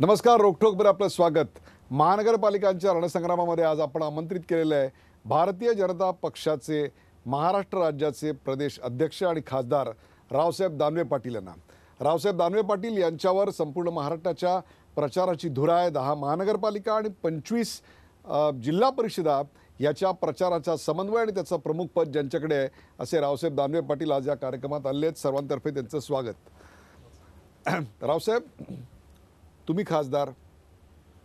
नमस्कार बरं आपलं स्वागत महानगरपालिकांच्या रणसंग्रामामध्ये आज आपण आमंत्रित केलेलं आहे भारतीय जनता पक्षाचे महाराष्ट्र राज्याचे प्रदेश अध्यक्ष आणि खासदार रावसाहेब दानवे पाटील यांना रावसाहेब दानवे पाटील यांच्यावर संपूर्ण महाराष्ट्राच्या प्रचाराची धुरा आहे दहा महानगरपालिका आणि पंचवीस जिल्हा परिषदा याच्या प्रचाराचा समन्वय आणि त्याचं प्रमुख पद ज्यांच्याकडे आहे असे रावसाहेब दानवे पाटील आज या कार्यक्रमात आले आहेत सर्वांतर्फे त्यांचं स्वागत रावसाहेब तुम्ही खासदार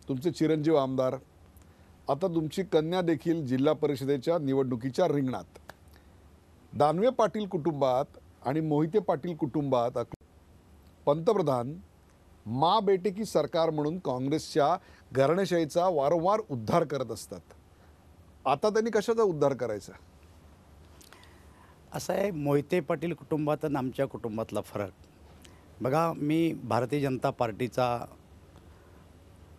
तुमचे चिरंजीव आमदार आता तुमची कन्या देखील जिल्हा परिषदेच्या निवडणुकीच्या रिंगणात दानवे पाटील कुटुंबात आणि मोहिते पाटील कुटुंबात पंतप्रधान मा बेटेकी सरकार म्हणून काँग्रेसच्या घराणेशाहीचा वारंवार उद्धार करत असतात आता त्यांनी कशाचा उद्धार करायचा असं आहे मोहिते पाटील कुटुंबात आणि आमच्या कुटुंबातला फरक बघा मी भारतीय जनता पार्टीचा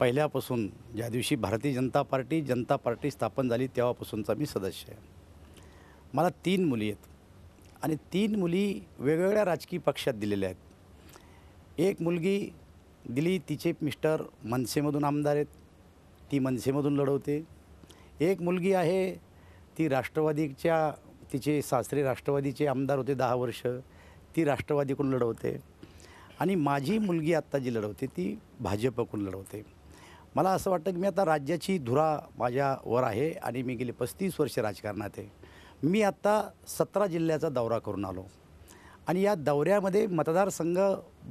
पहिल्यापासून ज्या दिवशी भारतीय जनता पार्टी जनता पार्टी स्थापन झाली तेव्हापासूनचा मी सदस्य आहे मला तीन मुली आहेत आणि तीन मुली वेगवेगळ्या राजकीय पक्षात दिलेल्या आहेत एक मुलगी दिली तिचे मिस्टर मनसेमधून आमदार आहेत ती मनसेमधून लढवते एक मुलगी आहे ती राष्ट्रवादीच्या तिचे सासरे राष्ट्रवादीचे आमदार होते दहा वर्ष ती राष्ट्रवादीकडून लढवते आणि माझी मुलगी आत्ता जी लढवते ती भाजपकडून लढवते मला असं वाटतं की मी आता राज्याची धुरा माझ्यावर आहे आणि मी गेली पस्तीस वर्ष राजकारणात आहे मी आत्ता सतरा जिल्ह्याचा दौरा करून आलो आणि या दौऱ्यामध्ये मतदारसंघ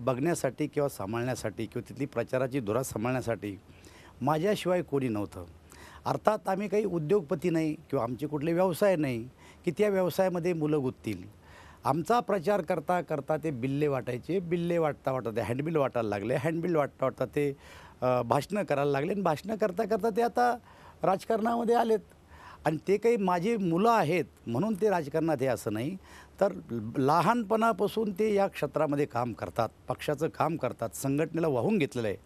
बघण्यासाठी किंवा सांभाळण्यासाठी किंवा तिथली प्रचाराची धुरा सांभाळण्यासाठी माझ्याशिवाय कोणी नव्हतं अर्थात आम्ही काही उद्योगपती नाही किंवा आमचे कुठले व्यवसाय नाही की त्या व्यवसायामध्ये मुलं गुंततील आमचा प्रचार करता करता ते बिल्ले वाटायचे बिल्ले वाटता वाटता ते हँडबिल वाटायला लागले हँडबिल वाटता वाटता ते भाषणं करायला लागले आणि भाषणं करता करता ते आता राजकारणामध्ये आलेत आणि ते काही माझी मुलं आहेत म्हणून ते राजकारणात हे असं नाही तर लहानपणापासून ते या क्षेत्रामध्ये काम करतात पक्षाचं काम करतात संघटनेला वाहून घेतलेलं आहे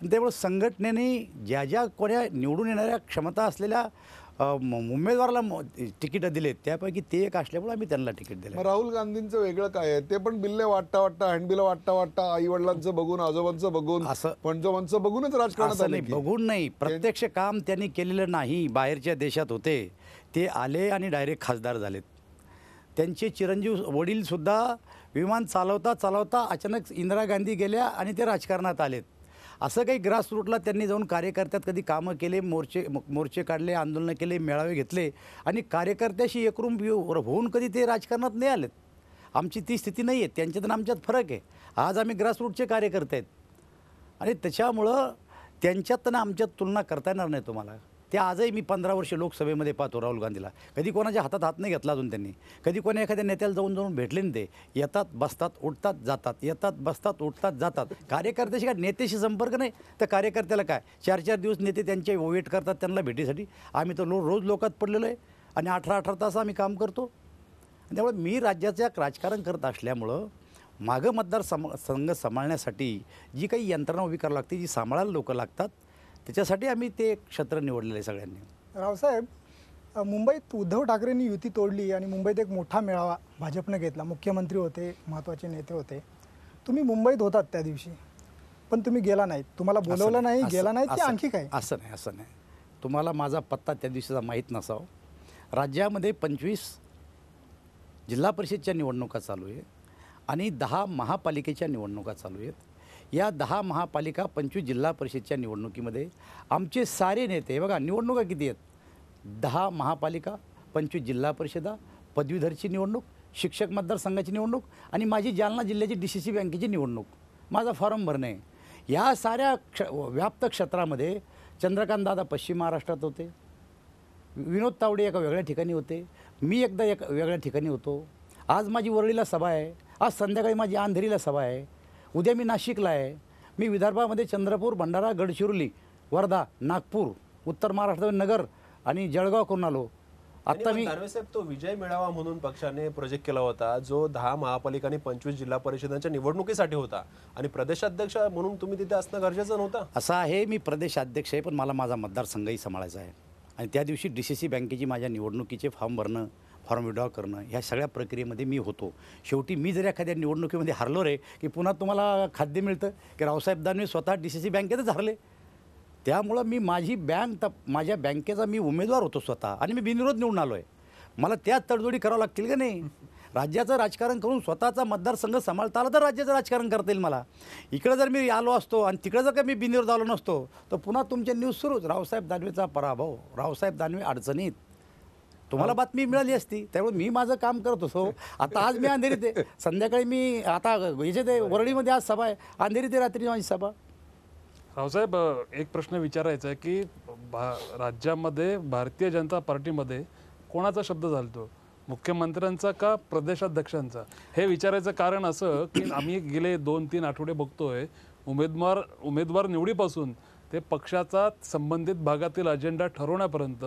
आणि त्यामुळे संघटनेने ज्या ज्या कोण्या निवडून येणाऱ्या क्षमता असलेल्या उमेदवाराला तिकीटं दिलेत त्यापैकी ते एक असल्यामुळे आम्ही त्यांना तिकीट दिले राहुल गांधींचं वेगळं काय आहे ते पण बिल्ले वाटता वाटता हँडबिलं वाटता वाटता आई वडिलांचं बघून आजोबांचं बघून असं पणजोबांचं बघूनच राजकारण नाही बघून नाही प्रत्यक्ष काम त्यांनी केलेलं नाही बाहेरच्या देशात होते ते आले आणि डायरेक्ट खासदार झालेत त्यांचे चिरंजीव वडीलसुद्धा विमान चालवता चालवता अचानक इंदिरा गांधी गेल्या आणि ते राजकारणात आलेत असं काही ग्रासरूटला त्यांनी जाऊन कार्यकर्त्यात कधी कामं केले मोर्चे मोर्चे काढले आंदोलनं केले मेळावे घेतले आणि कार्यकर्त्याशी एकरूम होऊन कधी ते राजकारणात नाही आलेत आमची ती स्थिती नाही आहे त्यांच्यात आणि आमच्यात फरक आहे आज आम्ही ग्रासरूटचे कार्यकर्ते आहेत आणि त्याच्यामुळं त्यांच्यात आमच्यात तुलना करता येणार नाही तुम्हाला ते आजही मी पंधरा वर्ष लोकसभेमध्ये पाहतो राहुल गांधीला कधी कोणाच्या हातात हात नाही घेतला अजून त्यांनी कधी कोणी एखाद्या नेत्याला जाऊन जाऊन भेटले नाही ते येतात बसतात उठतात जातात येतात बसतात उठतात जातात कार्यकर्त्याशी काय नेत्याशी संपर्क नाही तर कार्यकर्त्याला काय चार चार दिवस नेते त्यांचे वेट करतात त्यांना भेटीसाठी आम्ही तर लो रोज लोकात पडलेलो आहे आणि अठरा अठरा तास आम्ही काम करतो त्यामुळे मी राज्याचं राजकारण करत असल्यामुळं मागं मतदार सम संघ सांभाळण्यासाठी जी काही यंत्रणा उभी करावी लागते जी सांभाळायला लोकं लागतात त्याच्यासाठी आम्ही ते एक क्षेत्र निवडलेलं आहे सगळ्यांनी रावसाहेब मुंबईत उद्धव ठाकरेंनी युती तोडली आणि मुंबईत एक मोठा मेळावा भाजपनं घेतला मुख्यमंत्री होते महत्त्वाचे नेते होते तुम्ही मुंबईत होतात त्या दिवशी पण तुम्ही गेला नाहीत तुम्हाला बोलवलं नाही गेला नाही की आणखी काय असं नाही असं नाही तुम्हाला माझा पत्ता त्या दिवशीचा माहीत नसावं राज्यामध्ये पंचवीस जिल्हा परिषदच्या निवडणुका चालू आहे आणि दहा महापालिकेच्या निवडणुका चालू आहेत या दहा महापालिका पंचवीस जिल्हा परिषदच्या निवडणुकीमध्ये आमचे सारे नेते बघा निवडणुका किती आहेत दहा महापालिका पंचवीस जिल्हा परिषदा पदवीधरची निवडणूक शिक्षक मतदारसंघाची निवडणूक आणि माझी जालना जिल्ह्याची डी सी सी बँकेची निवडणूक माझा फॉर्म भरणे या साऱ्या क्ष व्याप्त क्षेत्रामध्ये चंद्रकांत दादा पश्चिम महाराष्ट्रात होते विनोद तावडे एका वेगळ्या ठिकाणी होते मी एकदा एक वेगळ्या ठिकाणी होतो आज माझी वरळीला सभा आहे आज संध्याकाळी माझी अंधेरीला सभा आहे उद्या मी नाशिकला आहे मी विदर्भामध्ये चंद्रपूर भंडारा गडचिरोली वर्धा नागपूर उत्तर महाराष्ट्र नगर आणि जळगाव करून आलो आता मी साहेब तो विजय मिळावा म्हणून पक्षाने प्रोजेक्ट केला होता जो दहा महापालिका आणि पंचवीस जिल्हा परिषदांच्या निवडणुकीसाठी होता आणि प्रदेशाध्यक्ष म्हणून तुम्ही तिथे असणं गरजेचं नव्हतं असं आहे मी प्रदेशाध्यक्ष आहे पण मला माझा मतदारसंघही सांभाळायचा आहे आणि त्या दिवशी डी सी सी बँकेची माझ्या निवडणुकीचे फॉर्म भरणं फॉर्म विड्रॉ करणं ह्या सगळ्या प्रक्रियेमध्ये मी होतो शेवटी मी जर एखाद्या निवडणुकीमध्ये हरलो रे की पुन्हा तुम्हाला खाद्य मिळतं की रावसाहेब दानवे स्वतः डी सी सी बँकेतच हरले त्यामुळं मी माझी बँक माझ्या बँकेचा मी उमेदवार होतो स्वतः आणि मी बिनविरोध निवडून आलो आहे मला त्या तडजोडी करावं लागतील का नाही राज्याचं राजकारण करून स्वतःचा मतदारसंघ सांभाळता आला तर राज्याचं राजकारण करता येईल मला इकडं जर मी आलो असतो आणि तिकडं जर का मी बिनविरोध आलो नसतो तर पुन्हा तुमच्या न्यूज सुरूच रावसाहेब दानवेचा पराभव रावसाहेब दानवे अडचणीत तुम्हाला बातमी मिळाली असती त्यामुळे मी माझं काम करत असो आता आज मी अंधेरीत आहे संध्याकाळी मी आता याचे ते वरळीमध्ये आज सभा आहे अंधेरीत रात्री माझी सभा रावसाहेब एक प्रश्न विचारायचा आहे की भा राज्यामध्ये भारतीय जनता पार्टीमध्ये कोणाचा शब्द झालतो मुख्यमंत्र्यांचा का प्रदेशाध्यक्षांचा हे विचारायचं कारण असं की आम्ही गेले दोन तीन आठवडे बघतोय उमेदवार उमेदवार निवडीपासून ते पक्षाचा संबंधित भागातील अजेंडा ठरवण्यापर्यंत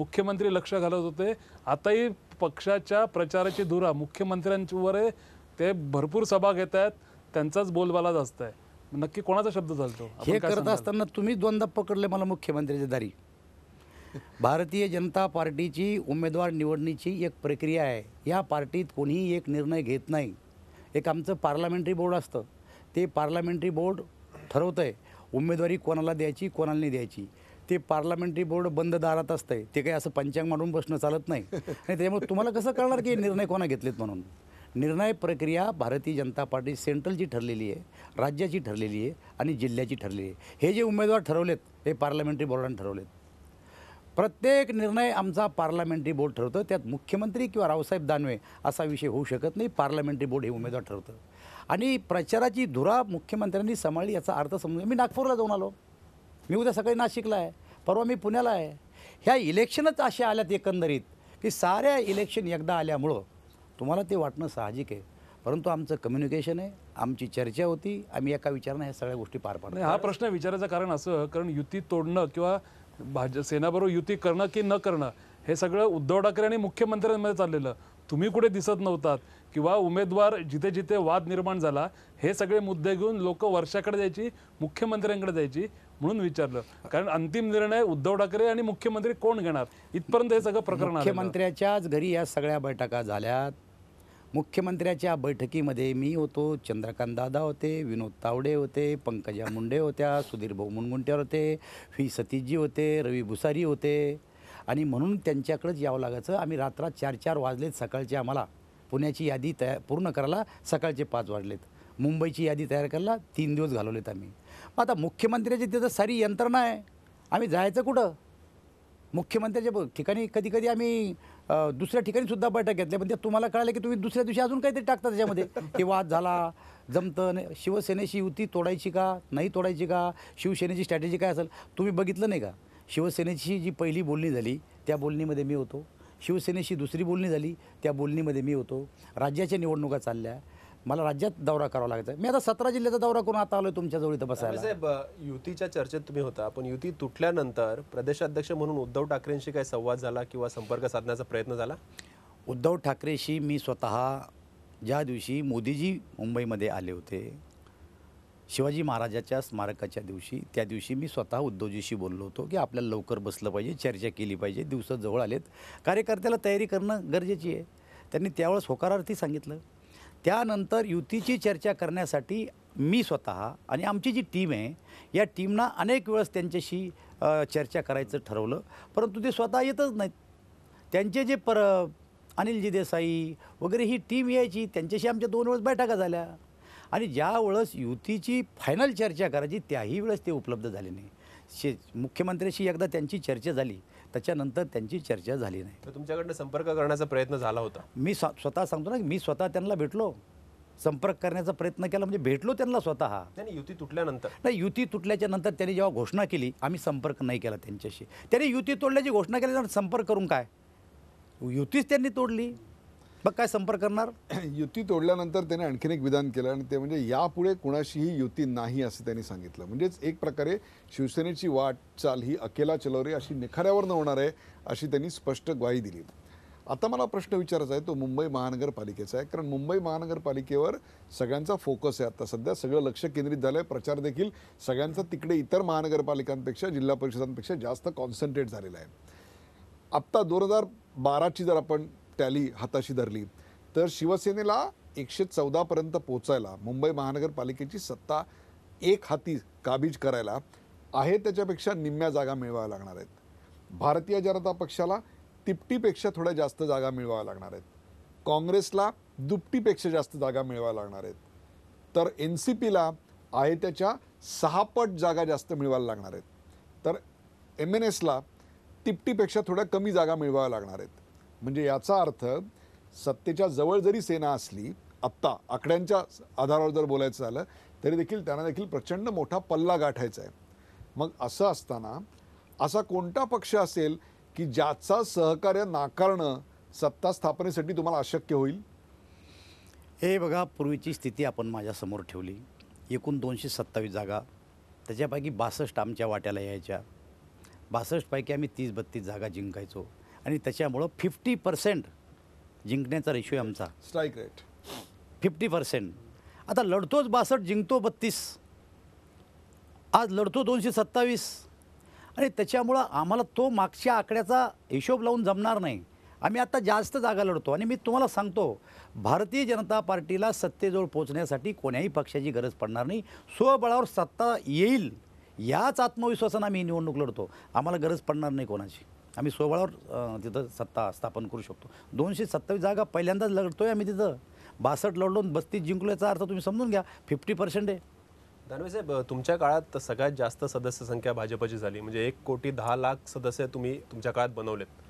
मुख्यमंत्री लक्ष घालत होते आताही पक्षाच्या प्रचाराची धुरा मुख्यमंत्र्यांवर ते भरपूर सभा घेत आहेत त्यांचाच बोलबाला जास्त आहे नक्की कोणाचा शब्द चालतो हे करत असताना तुम्ही दोनदा पकडले मला मुख्यमंत्र्याच्या दारी भारतीय जनता पार्टीची उमेदवार निवडणीची एक प्रक्रिया आहे या पार्टीत कोणीही एक निर्णय घेत नाही एक आमचं पार्लमेंटरी बोर्ड असतं ते पार्लमेंटरी बोर्ड ठरवतं आहे उमेदवारी कोणाला द्यायची कोणाला नाही द्यायची ते पार्लमेंटरी बोर्ड बंद दारात असतंय ते काही असं पंचांग म्हणून बसणं चालत नाही आणि त्यामुळे तुम्हाला कसं कळणार की निर्णय कोणा घेतलेत म्हणून निर्णय प्रक्रिया भारतीय जनता पार्टी सेंट्रलची ठरलेली आहे राज्याची ठरलेली आहे आणि जिल्ह्याची ठरलेली आहे हे जे उमेदवार ठरवलेत हे पार्लमेंटरी बोर्डाने ठरवलेत प्रत्येक निर्णय आमचा पार्लमेंटरी बोर्ड ठरवतो त्यात मुख्यमंत्री किंवा रावसाहेब दानवे असा विषय होऊ शकत नाही पार्लमेंटरी बोर्ड हे उमेदवार ठरवतं आणि प्रचाराची धुरा मुख्यमंत्र्यांनी सांभाळली याचा अर्थ समजून मी नागपूरला जाऊन आलो मी उद्या सकाळी नाशिकला आहे परवा मी पुण्याला आहे ह्या इलेक्शनच अशा आल्यात एकंदरीत की साऱ्या इलेक्शन एकदा आल्यामुळं तुम्हाला ते वाटणं साहजिक आहे परंतु आमचं कम्युनिकेशन आहे आमची चर्चा होती आम्ही एका विचारानं ह्या सगळ्या गोष्टी पार पाडतो हा प्रश्न विचारायचं कारण असं कारण युती तोडणं किंवा भाज सेनाबरोबर युती करणं की न करणं हे सगळं उद्धव ठाकरे आणि मुख्यमंत्र्यांमध्ये चाललेलं तुम्ही कुठे दिसत नव्हतात किंवा उमेदवार जिथे जिथे वाद निर्माण झाला हे सगळे मुद्दे घेऊन लोक वर्षाकडे जायची मुख्यमंत्र्यांकडे जायची म्हणून विचारलं कारण अंतिम निर्णय उद्धव ठाकरे आणि मुख्यमंत्री कोण घेणार इथपर्यंत हे सगळं प्रकरण मुख्यमंत्र्याच्याच घरी या सगळ्या बैठका झाल्यात मुख्यमंत्र्याच्या बैठकीमध्ये मी होतो चंद्रकांत दादा होते विनोद तावडे होते पंकजा मुंडे होत्या सुधीर भाऊ मुनगुंट्यावर होते फी सतीशजी होते रवी भुसारी होते आणि म्हणून त्यांच्याकडेच यावं लागायचं आम्ही रात्रात चार चार वाजलेत सकाळचे आम्हाला पुण्याची यादी तया पूर्ण करायला सकाळचे पाच वाजलेत मुंबईची यादी तयार करायला तीन दिवस घालवलेत आम्ही आता मुख्यमंत्र्याची तिथं सारी यंत्रणा आहे आम्ही जायचं कुठं मुख्यमंत्र्याच्या ठिकाणी कधी कधी आम्ही दुसऱ्या ठिकाणी सुद्धा बैठक घेतल्या पण ते तुम्हाला कळालं की तुम्ही दुसऱ्या दिवशी अजून काहीतरी टाकता त्याच्यामध्ये की वाद झाला जमतं शिवसेनेशी युती तोडायची का नाही तोडायची का शिवसेनेची स्ट्रॅटेजी काय असेल तुम्ही बघितलं नाही का शिवसेनेची जी पहिली बोलणी झाली त्या बोलणीमध्ये मी होतो शिवसेनेशी दुसरी बोलणी झाली त्या बोलणीमध्ये मी होतो राज्याच्या निवडणुका चालल्या मला राज्यात दौरा करावा लागायचा मी आता सतरा जिल्ह्याचा दौरा करून आता आलोय तुमच्याजवळ इथं बसायला साहेब युतीच्या चर्चेत तुम्ही होता पण युती तुटल्यानंतर प्रदेशाध्यक्ष म्हणून उद्धव ठाकरेंशी काय संवाद झाला किंवा संपर्क साधण्याचा प्रयत्न झाला उद्धव ठाकरेशी मी स्वतः ज्या दिवशी मोदीजी मुंबईमध्ये आले होते शिवाजी महाराजाच्या स्मारकाच्या दिवशी त्या दिवशी मी स्वतः उद्धवजीशी बोललो होतो की आपल्याला लवकर बसलं पाहिजे चर्चा केली पाहिजे दिवस जवळ आलेत कार्यकर्त्याला तयारी करणं गरजेची आहे त्यांनी त्यावेळेस होकारार्थी सांगितलं त्यानंतर युतीची चर्चा करण्यासाठी मी स्वतः आणि आमची जी टीम आहे या टीमना अनेक वेळेस त्यांच्याशी चर्चा करायचं ठरवलं परंतु ते स्वतः येतच नाहीत त्यांचे जे पर अनिलजी देसाई वगैरे ही टीम यायची त्यांच्याशी आमच्या दोन वेळेस बैठका झाल्या आणि ज्या वेळेस युतीची फायनल चर्चा करायची त्याही वेळेस ते उपलब्ध झाले नाही शे मुख्यमंत्र्यांशी एकदा त्यांची चर्चा झाली त्याच्यानंतर त्यांची चर्चा झाली नाही तर तुमच्याकडनं संपर्क करण्याचा प्रयत्न झाला होता मी स्वतः सांगतो ना मी स्वतः त्यांना भेटलो संपर्क करण्याचा प्रयत्न केला म्हणजे भेटलो त्यांना स्वतः त्यांनी युती तुटल्यानंतर नाही युती तुटल्याच्या नंतर त्यांनी जेव्हा घोषणा केली आम्ही संपर्क नाही केला त्यांच्याशी त्यांनी युती तोडल्याची घोषणा केल्यानंतर संपर्क करून काय युतीच त्यांनी तोडली मग काय संपर्क करणार युती तोडल्यानंतर त्याने आणखीन एक विधान केलं आणि ते म्हणजे यापुढे कुणाशीही युती नाही असं त्यांनी सांगितलं म्हणजेच एक प्रकारे शिवसेनेची वाटचाल ही अकेला चलवरी अशी निखाऱ्यावर न होणार आहे अशी त्यांनी स्पष्ट ग्वाही दिली आता मला प्रश्न विचारायचा आहे तो मुंबई महानगरपालिकेचा आहे कारण मुंबई महानगरपालिकेवर सगळ्यांचा फोकस आहे आता सध्या सगळं लक्ष केंद्रित झालं आहे प्रचार देखील सगळ्यांचा तिकडे इतर महानगरपालिकांपेक्षा जिल्हा परिषदांपेक्षा जास्त कॉन्सन्ट्रेट झालेला आहे आत्ता दोन हजार बाराची जर आपण टॅली हाताशी धरली तर शिवसेनेला एकशे चौदापर्यंत पोचायला मुंबई महानगरपालिकेची सत्ता एक हाती काबीज करायला आहे त्याच्यापेक्षा निम्म्या जागा मिळवाव्या लागणार आहेत भारतीय जनता पक्षाला तिपटीपेक्षा थोड्या जास्त जागा मिळवाव्या लागणार आहेत काँग्रेसला दुपटीपेक्षा जास्त जागा मिळवाव्या लागणार आहेत तर एन सी पीला आहे त्याच्या सहा पट जागा जास्त मिळवायला लागणार आहेत तर एम एन एसला तिपटीपेक्षा थोड्या कमी जागा मिळवाव्या लागणार आहेत म्हणजे याचा अर्थ सत्तेच्या जवळ जरी सेना असली आत्ता आकड्यांच्या आधारावर जर बोलायचं झालं तरी देखील त्यांना देखील प्रचंड मोठा पल्ला गाठायचा आहे मग असं असताना असा कोणता पक्ष असेल की ज्याचा सहकार्य नाकारणं सत्ता स्थापनेसाठी तुम्हाला अशक्य होईल हे बघा पूर्वीची स्थिती आपण माझ्यासमोर ठेवली एकूण दोनशे सत्तावीस जागा त्याच्यापैकी बासष्ट आमच्या वाट्याला यायच्या बासष्टपैकी आम्ही तीस बत्तीस जागा जिंकायचो आणि त्याच्यामुळं फिफ्टी पर्सेंट जिंकण्याचा रेशो आहे आमचा स्ट्राईक रेट फिफ्टी पर्सेंट आता लढतोच बासष्ट जिंकतो बत्तीस आज लढतो दोनशे सत्तावीस आणि त्याच्यामुळं आम्हाला तो मागच्या आकड्याचा हिशोब लावून जमणार नाही आम्ही आत्ता जास्त जागा लढतो आणि मी तुम्हाला सांगतो भारतीय जनता पार्टीला सत्तेजवळ पोहोचण्यासाठी कोण्याही पक्षाची गरज पडणार नाही स्वबळावर सत्ता येईल याच आत्मविश्वासानं आम्ही निवडणूक लढतो आम्हाला गरज पडणार नाही कोणाची आम्ही सोळावर तिथं सत्ता स्थापन करू शकतो दोनशे सत्तावीस जागा पहिल्यांदाच लढतो आहे आम्ही तिथं बासष्ट लढलो बस्तीस जिंकलो याचा अर्थ तुम्ही समजून घ्या फिफ्टी पर्सेंट आहे दानवे साहेब तुमच्या काळात सगळ्यात जास्त सदस्य संख्या भाजपची झाली म्हणजे एक कोटी दहा लाख सदस्य तुम्ही तुमच्या काळात बनवलेत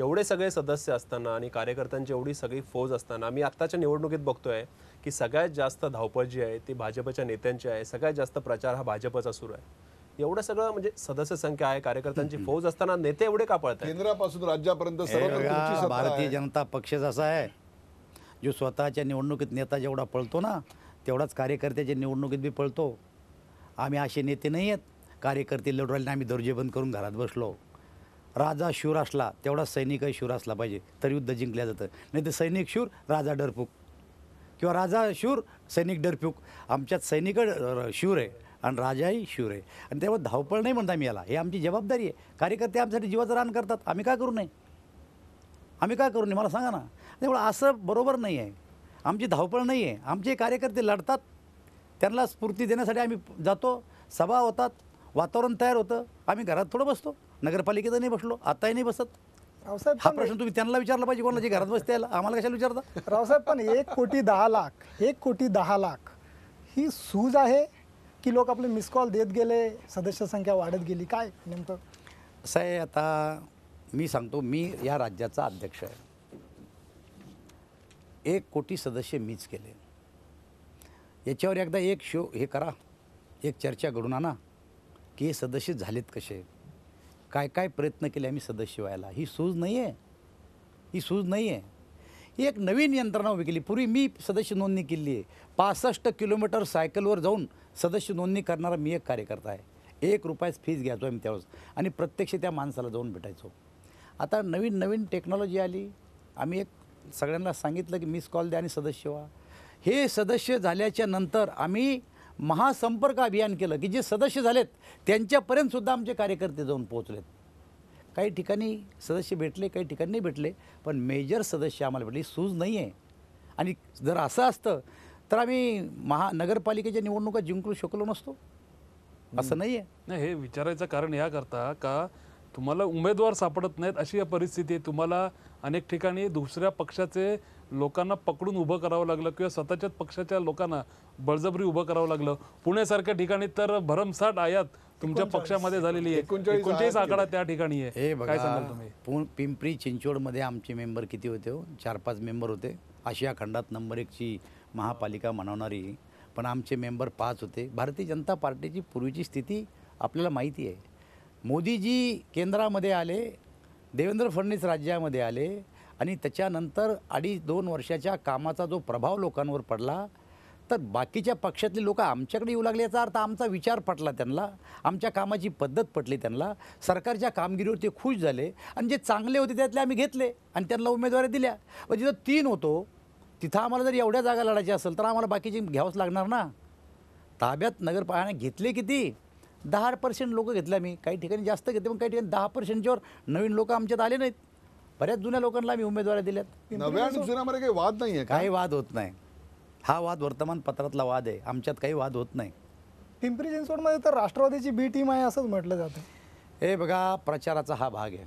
एवढे सगळे सदस्य असताना आणि कार्यकर्त्यांची एवढी सगळी फौज असताना आम्ही आत्ताच्या निवडणुकीत बघतोय की सगळ्यात जास्त धावपळ जी आहे ती भाजपच्या नेत्यांची आहे सगळ्यात जास्त प्रचार हा भाजपचा सुरू आहे एवढं सगळं म्हणजे सदस्य संख्या आहे कार्यकर्त्यांची फौज असताना नेते एवढे का पळत केंद्रापासून राज्यापर्यंत भारतीय जनता पक्ष असा आहे जो स्वतःच्या निवडणुकीत नेता जेवढा पळतो ना तेवढाच कार्यकर्त्याच्या निवडणुकीत बी पळतो आम्ही असे नेते नाही आहेत कार्यकर्ते लढवायला आम्ही दर्जेबंद करून घरात बसलो राजा शूर असला तेवढा सैनिकही शूर असला पाहिजे तर युद्ध जिंकलं जातं नाही तर सैनिक शूर राजा डरपूक किंवा राजा शूर सैनिक डरपूक आमच्यात सैनिक शूर आहे आणि राजाही शूर आहे आणि तेव्हा धावपळ नाही म्हणता मी याला हे आमची जबाबदारी आहे कार्यकर्ते आमच्यासाठी जीवाचं रान करतात आम्ही काय करू नये आम्ही काय करू नये मला सांगा ना त्यामुळे असं बरोबर नाही आहे आमची धावपळ नाही आहे आमचे कार्यकर्ते लढतात त्यांना स्फूर्ती देण्यासाठी आम्ही जातो सभा होतात वातावरण तयार होतं आम्ही घरात थोडं बसतो नगरपालिकेत नाही बसलो आत्ताही नाही बसत रावसाहेब हा प्रश्न तुम्ही त्यांना विचारला पाहिजे कोणाला जे घरात बसते आम्हाला कशाला विचारता रावसाहेब पण एक कोटी दहा लाख एक कोटी दहा लाख ही सूज आहे की लोक आपले मिस कॉल देत गेले सदस्य संख्या वाढत गेली काय नेमकं साहेब आता मी सांगतो मी या राज्याचा अध्यक्ष आहे एक कोटी सदस्य मीच केले याच्यावर एकदा एक शो हे करा एक चर्चा घडून आणा की हे सदस्य झालेत कसे काय काय प्रयत्न केले आम्ही सदस्य व्हायला ही सूज नाही आहे ही सूज नाही आहे ही एक नवीन यंत्रणा उभी केली पूर्वी मी सदस्य नोंदणी केली आहे पासष्ट किलोमीटर सायकलवर जाऊन सदस्य नोंदणी करणारा मी एक कार्यकर्ता आहे एक रुपयाच फीज घ्यायचो आम्ही त्यावेळेस आणि प्रत्यक्ष त्या माणसाला जाऊन भेटायचो आता नवीन नवीन टेक्नॉलॉजी आली आम्ही एक सगळ्यांना सांगितलं की मिस कॉल द्या आणि सदस्य व्हा हे सदस्य झाल्याच्या नंतर आम्ही महासंपर्क अभियान केलं की जे सदस्य झालेत त्यांच्यापर्यंतसुद्धा आमचे कार्यकर्ते जाऊन पोहोचलेत काही ठिकाणी सदस्य भेटले काही ठिकाणी नाही भेटले पण मेजर सदस्य आम्हाला भेटले सूज नाही आहे आणि जर असं असतं तर आम्ही महानगरपालिकेच्या निवडणुका जिंकू शकलो नसतो असं नाही आहे नाही हे विचारायचं कारण या करता का तुम्हाला उमेदवार सापडत नाहीत अशी परिस्थिती आहे तुम्हाला अनेक ठिकाणी दुसऱ्या पक्षाचे लोकांना पकडून उभं करावं लागलं किंवा स्वतःच्याच पक्षाच्या लोकांना बळजबरी उभं करावं लागलं पुण्यासारख्या ठिकाणी तर भरमसाठ आयात तुमच्या पक्षामध्ये झालेली आहे कोणत्याही आकडा त्या ठिकाणी आहे काय सांगाल तुम्ही पिंपरी चिंचवडमध्ये आमचे मेंबर किती होते हो चार पाच मेंबर होते आशिया खंडात नंबर एकची महापालिका मनवणारी पण आमचे मेंबर पाच होते भारतीय जनता पार्टीची पूर्वीची स्थिती आपल्याला माहिती आहे मोदीजी केंद्रामध्ये आले देवेंद्र फडणवीस राज्यामध्ये आले आणि त्याच्यानंतर अडीच दोन वर्षाच्या कामाचा जो प्रभाव लोकांवर पडला तर बाकीच्या पक्षातली लोक आमच्याकडे येऊ लागले याचा अर्थ आमचा विचार पटला त्यांना आमच्या कामाची पद्धत पटली त्यांना सरकारच्या कामगिरीवर ते खुश झाले आणि जे चांगले होते त्यातले आम्ही घेतले आणि त्यांना उमेदवारी दिल्या म्हणजे जिथं तीन होतो तिथं आम्हाला जर एवढ्या जागा लढायची असेल तर आम्हाला बाकीची घ्यावंच लागणार ना ताब्यात नगरपालिकाने घेतले किती दहा पर्सेंट लोकं घेतल्या मी काही ठिकाणी जास्त घेतले पण काही ठिकाणी दहा पर्सेंटच्यावर नवीन लोक आमच्यात आले नाहीत बऱ्याच जुन्या लोकांना आम्ही उमेदवारी दिल्यात नव्या जुन्यामध्ये काही वाद नाही आहे काही वाद होत नाही हा वाद वर्तमानपत्रातला वाद आहे आमच्यात काही वाद होत नाही पिंपरी चिंचवडमध्ये तर राष्ट्रवादीची बी टीम आहे असंच म्हटलं जातं हे बघा प्रचाराचा हा भाग आहे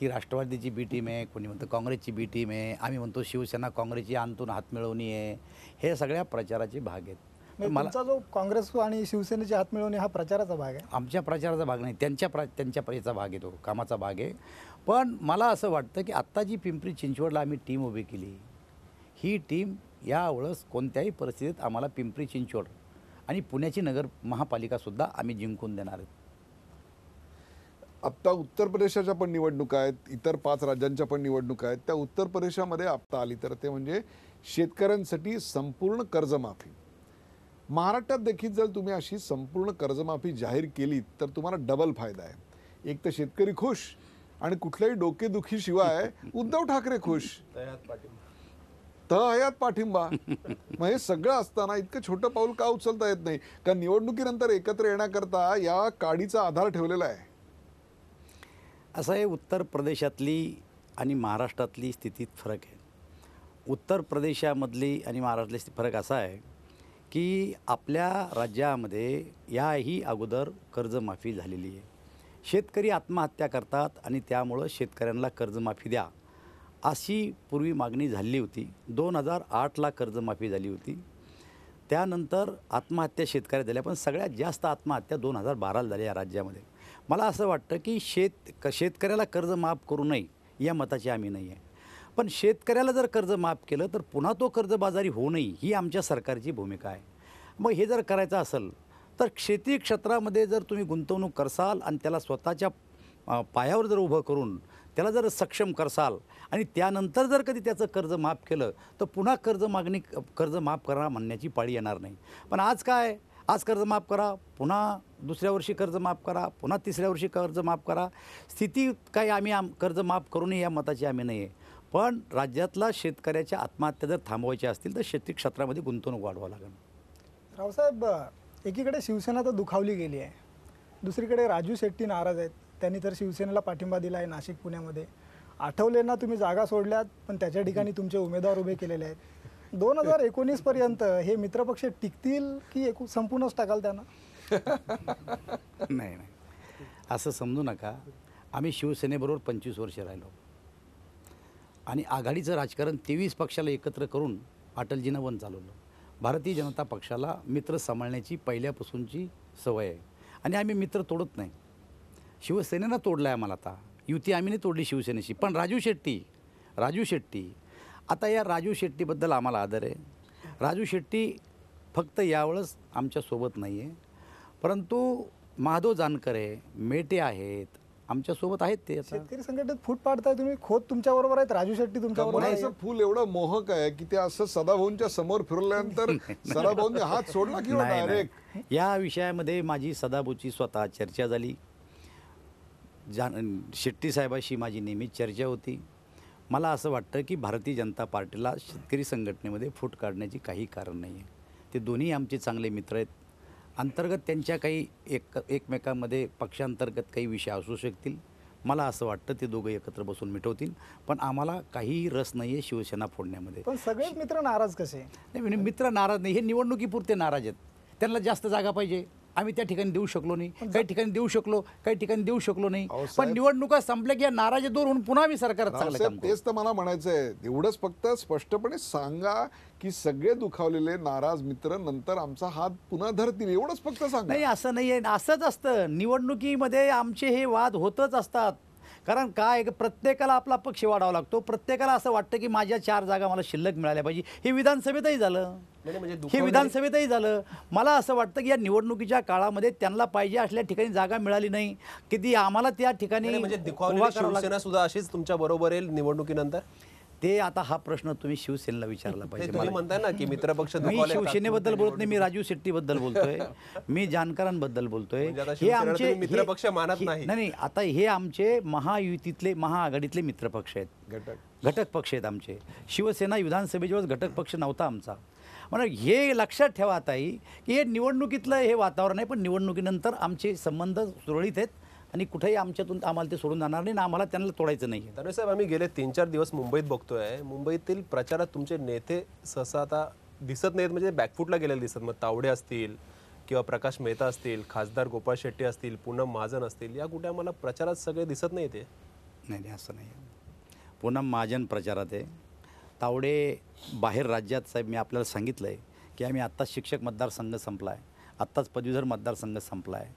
ही राष्ट्रवादीची बी टीम आहे कोणी म्हणतं काँग्रेसची बी टीम आहे आम्ही म्हणतो शिवसेना काँग्रेसची हात मिळवणी आहे हे सगळ्या प्रचाराचे भाग आहेत म्हणजे मला जो काँग्रेस आणि शिवसेनेची हातमिळवणी हा प्रचाराचा भाग आहे आमच्या प्रचाराचा भाग नाही त्यांच्या प्रा त्यांच्या परीचा भाग येतो कामाचा भाग आहे पण मला असं वाटतं की आत्ता जी पिंपरी चिंचवडला आम्ही टीम उभी केली ही टीम यावेळेस कोणत्याही परिस्थितीत आम्हाला पिंपरी चिंचवड आणि पुण्याची नगर महापालिकासुद्धा आम्ही जिंकून देणार आहोत आत्ता उत्तर प्रदेशाच्या पण निवडणुका आहेत इतर पाच राज्यांच्या पण निवडणुका आहेत त्या उत्तर प्रदेशामध्ये आत्ता आली तर ते म्हणजे शेतकऱ्यांसाठी संपूर्ण कर्जमाफी महाराष्ट्रात देखील जर तुम्ही अशी संपूर्ण कर्जमाफी जाहीर केली तर तुम्हाला डबल फायदा आहे एक तर शेतकरी खुश आणि कुठल्याही डोकेदुखी शिवाय उद्धव ठाकरे खुश तयात पाठिंबा मग हे सगळं असताना इतकं छोटं पाऊल का उचलता येत नाही कारण निवडणुकीनंतर एकत्र येण्याकरता या काडीचा आधार ठेवलेला आहे असं हे उत्तर प्रदेशातली आणि महाराष्ट्रातली स्थितीत फरक आहे उत्तर प्रदेशामधली आणि महाराष्ट्रातली फरक असा आहे की आपल्या राज्यामध्ये याही अगोदर कर्जमाफी झालेली आहे शेतकरी आत्महत्या करतात आणि त्यामुळं शेतकऱ्यांना कर्जमाफी द्या अशी पूर्वी मागणी झाली होती दोन हजार आठला कर्जमाफी झाली होती त्यानंतर आत्महत्या शेतकऱ्या झाल्या पण सगळ्यात जास्त आत्महत्या दोन हजार बाराला झाल्या या राज्यामध्ये मला असं वाटतं की शेत क शेतकऱ्याला कर्ज माफ करू नये या मताची आम्ही नाही आहे पण शेतकऱ्याला जर कर्ज माफ केलं तर पुन्हा तो कर्जबाजारी होऊ नये ही आमच्या सरकारची भूमिका आहे मग हे जर करायचं असेल तर शेती क्षेत्रामध्ये जर तुम्ही गुंतवणूक करसाल आणि त्याला स्वतःच्या पायावर जर उभं करून त्याला जर सक्षम करसाल आणि त्यानंतर जर कधी त्याचं कर्ज माफ केलं तर पुन्हा कर्ज मागणी कर्ज माफ करा म्हणण्याची पाळी येणार नाही पण आज काय आज कर्ज माफ करा पुन्हा दुसऱ्या वर्षी कर्ज माफ करा पुन्हा तिसऱ्या वर्षी कर्ज माफ करा स्थिती काही आम्ही आम कर्ज माफ करूनही या मताची आम्ही नाही आहे पण राज्यातला शेतकऱ्याच्या आत्महत्या जर थांबवायच्या असतील तर शेती क्षेत्रामध्ये गुंतवणूक वाढवावं लागेल रावसाहेब एकीकडे शिवसेना तर दुखावली गेली आहे दुसरीकडे राजू शेट्टी नाराज आहेत त्यांनी तर शिवसेनेला पाठिंबा दिला आहे नाशिक पुण्यामध्ये आठवलेंना तुम्ही जागा सोडल्यात पण त्याच्या ठिकाणी तुमचे उमेदवार उभे केलेले आहेत दोन हजार एकोणीस पर्यंत हे मित्रपक्ष टिकतील की एक संपूर्णच टाकाल त्यांना नाही नाही असं समजू नका आम्ही शिवसेनेबरोबर पंचवीस वर्ष राहिलो आणि आघाडीचं राजकारण तेवीस पक्षाला एकत्र करून अटलजीनं वन चालवलं भारतीय जनता पक्षाला मित्र सांभाळण्याची पहिल्यापासूनची सवय आहे आणि आम्ही मित्र तोडत नाही शिवसेनेनं तोडला आहे आम्हाला आता युती आम्ही नाही तोडली शिवसेनेशी पण राजू शेट्टी राजू शेट्टी आता या राजू शेट्टीबद्दल आम्हाला आदर आहे राजू शेट्टी फक्त यावेळेस आमच्यासोबत नाही आहे परंतु माधव जानकर आहे मेटे आहेत आमच्यासोबत आहेत ते शेतकरी संघटनेत फूट पाडताय तुम्ही खोत तुमच्याबरोबर आहेत राजू शेट्टी तुमच्याबरोबर आहे फूल एवढं मोहक आहे की ते असं सदाभाऊंच्या समोर फिरल्यानंतर सदाभाऊंनी हात सोडला की डायरेक्ट हो या विषयामध्ये माझी सदाभाऊची स्वतः चर्चा झाली जान शेट्टी साहेबाशी माझी नेहमीच चर्चा होती मला असं वाटतं की भारतीय जनता पार्टीला शेतकरी संघटनेमध्ये फूट काढण्याची काही कारण नाही आहे ते दोन्ही आमचे चांगले मित्र आहेत अंतर्गत त्यांच्या काही एक एकमेकांमध्ये पक्षांतर्गत काही विषय असू शकतील मला असं वाटतं ते दोघं एकत्र बसून मिटवतील पण आम्हाला काहीही रस नाही आहे शिवसेना फोडण्यामध्ये पण सगळेच मित्र नाराज कसे नाही मित्र नाराज नाही हे निवडणुकीपुरते नाराज आहेत त्यांना जास्त जागा पाहिजे आम्ही त्या ठिकाणी देऊ शकलो नाही काही ठिकाणी देऊ शकलो काही ठिकाणी देऊ शकलो नाही पण निवडणुका संपल्या की या नाराजी दूर होऊन पुन्हा आम्ही सरकार तेच तर मला म्हणायचं आहे एवढंच फक्त स्पष्टपणे सांगा की सगळे दुखावलेले नाराज मित्र नंतर आमचा हात पुन्हा धरतील एवढंच फक्त सांगा नाही असं नाही आहे असंच असतं निवडणुकीमध्ये आमचे हे वाद होतच असतात कारण काय प्रत्येकाला आपला पक्ष वाढावा लागतो प्रत्येकाला असं वाटतं की माझ्या चार जागा मला शिल्लक मिळाल्या पाहिजे हे विधानसभेतही झालं म्हणजे हे विधानसभेतही झालं मला असं वाटतं की या निवडणुकीच्या काळामध्ये त्यांना पाहिजे असल्या ठिकाणी जागा मिळाली नाही किती आम्हाला त्या ठिकाणी म्हणजे सुद्धा अशीच तुमच्या बरोबर येईल निवडणुकीनंतर ते आता हा प्रश्न तुम्ही शिवसेनेला विचारला पाहिजे म्हणताय ना की मित्रपक्ष मी शिवसेनेबद्दल बोलत नाही मी राजू बद्दल बोलतोय मी जानकारांबद्दल बोलतोय म्हणजे हे आमचे मित्रपक्ष मानत नाही नाही आता हे आमचे महायुतीतले महाआघाडीतले मित्रपक्ष आहेत घटक पक्ष आहेत आमचे शिवसेना विधानसभेच्या घटक पक्ष नव्हता आमचा म्हणून हे लक्षात ठेवा ताई की हे निवडणुकीतलं हे वातावरण आहे पण निवडणुकीनंतर आमचे संबंध सुरळीत आहेत आणि कुठेही आमच्यातून आम्हाला ते सोडून जाणार नाही ना आम्हाला त्यांना तोडायचं नाही तर साहेब आम्ही गेले तीन चार दिवस मुंबईत बघतोय मुंबईतील प्रचारात तुमचे नेते सहसा आता दिसत नाहीत म्हणजे बॅकफूटला गेलेले दिसत मग तावडे असतील किंवा प्रकाश मेहता असतील खासदार गोपाळ शेट्टी असतील पूनम महाजन असतील या कुठे आम्हाला प्रचारात सगळे दिसत नाही ते नाही नाही असं नाही पूनम महाजन प्रचारात आहे तावडे बाहेर राज्यात साहेब मी आपल्याला सांगितलं आहे की आम्ही आत्ताच शिक्षक मतदारसंघ संपला आहे आत्ताच पदवीधर मतदारसंघ संपला आहे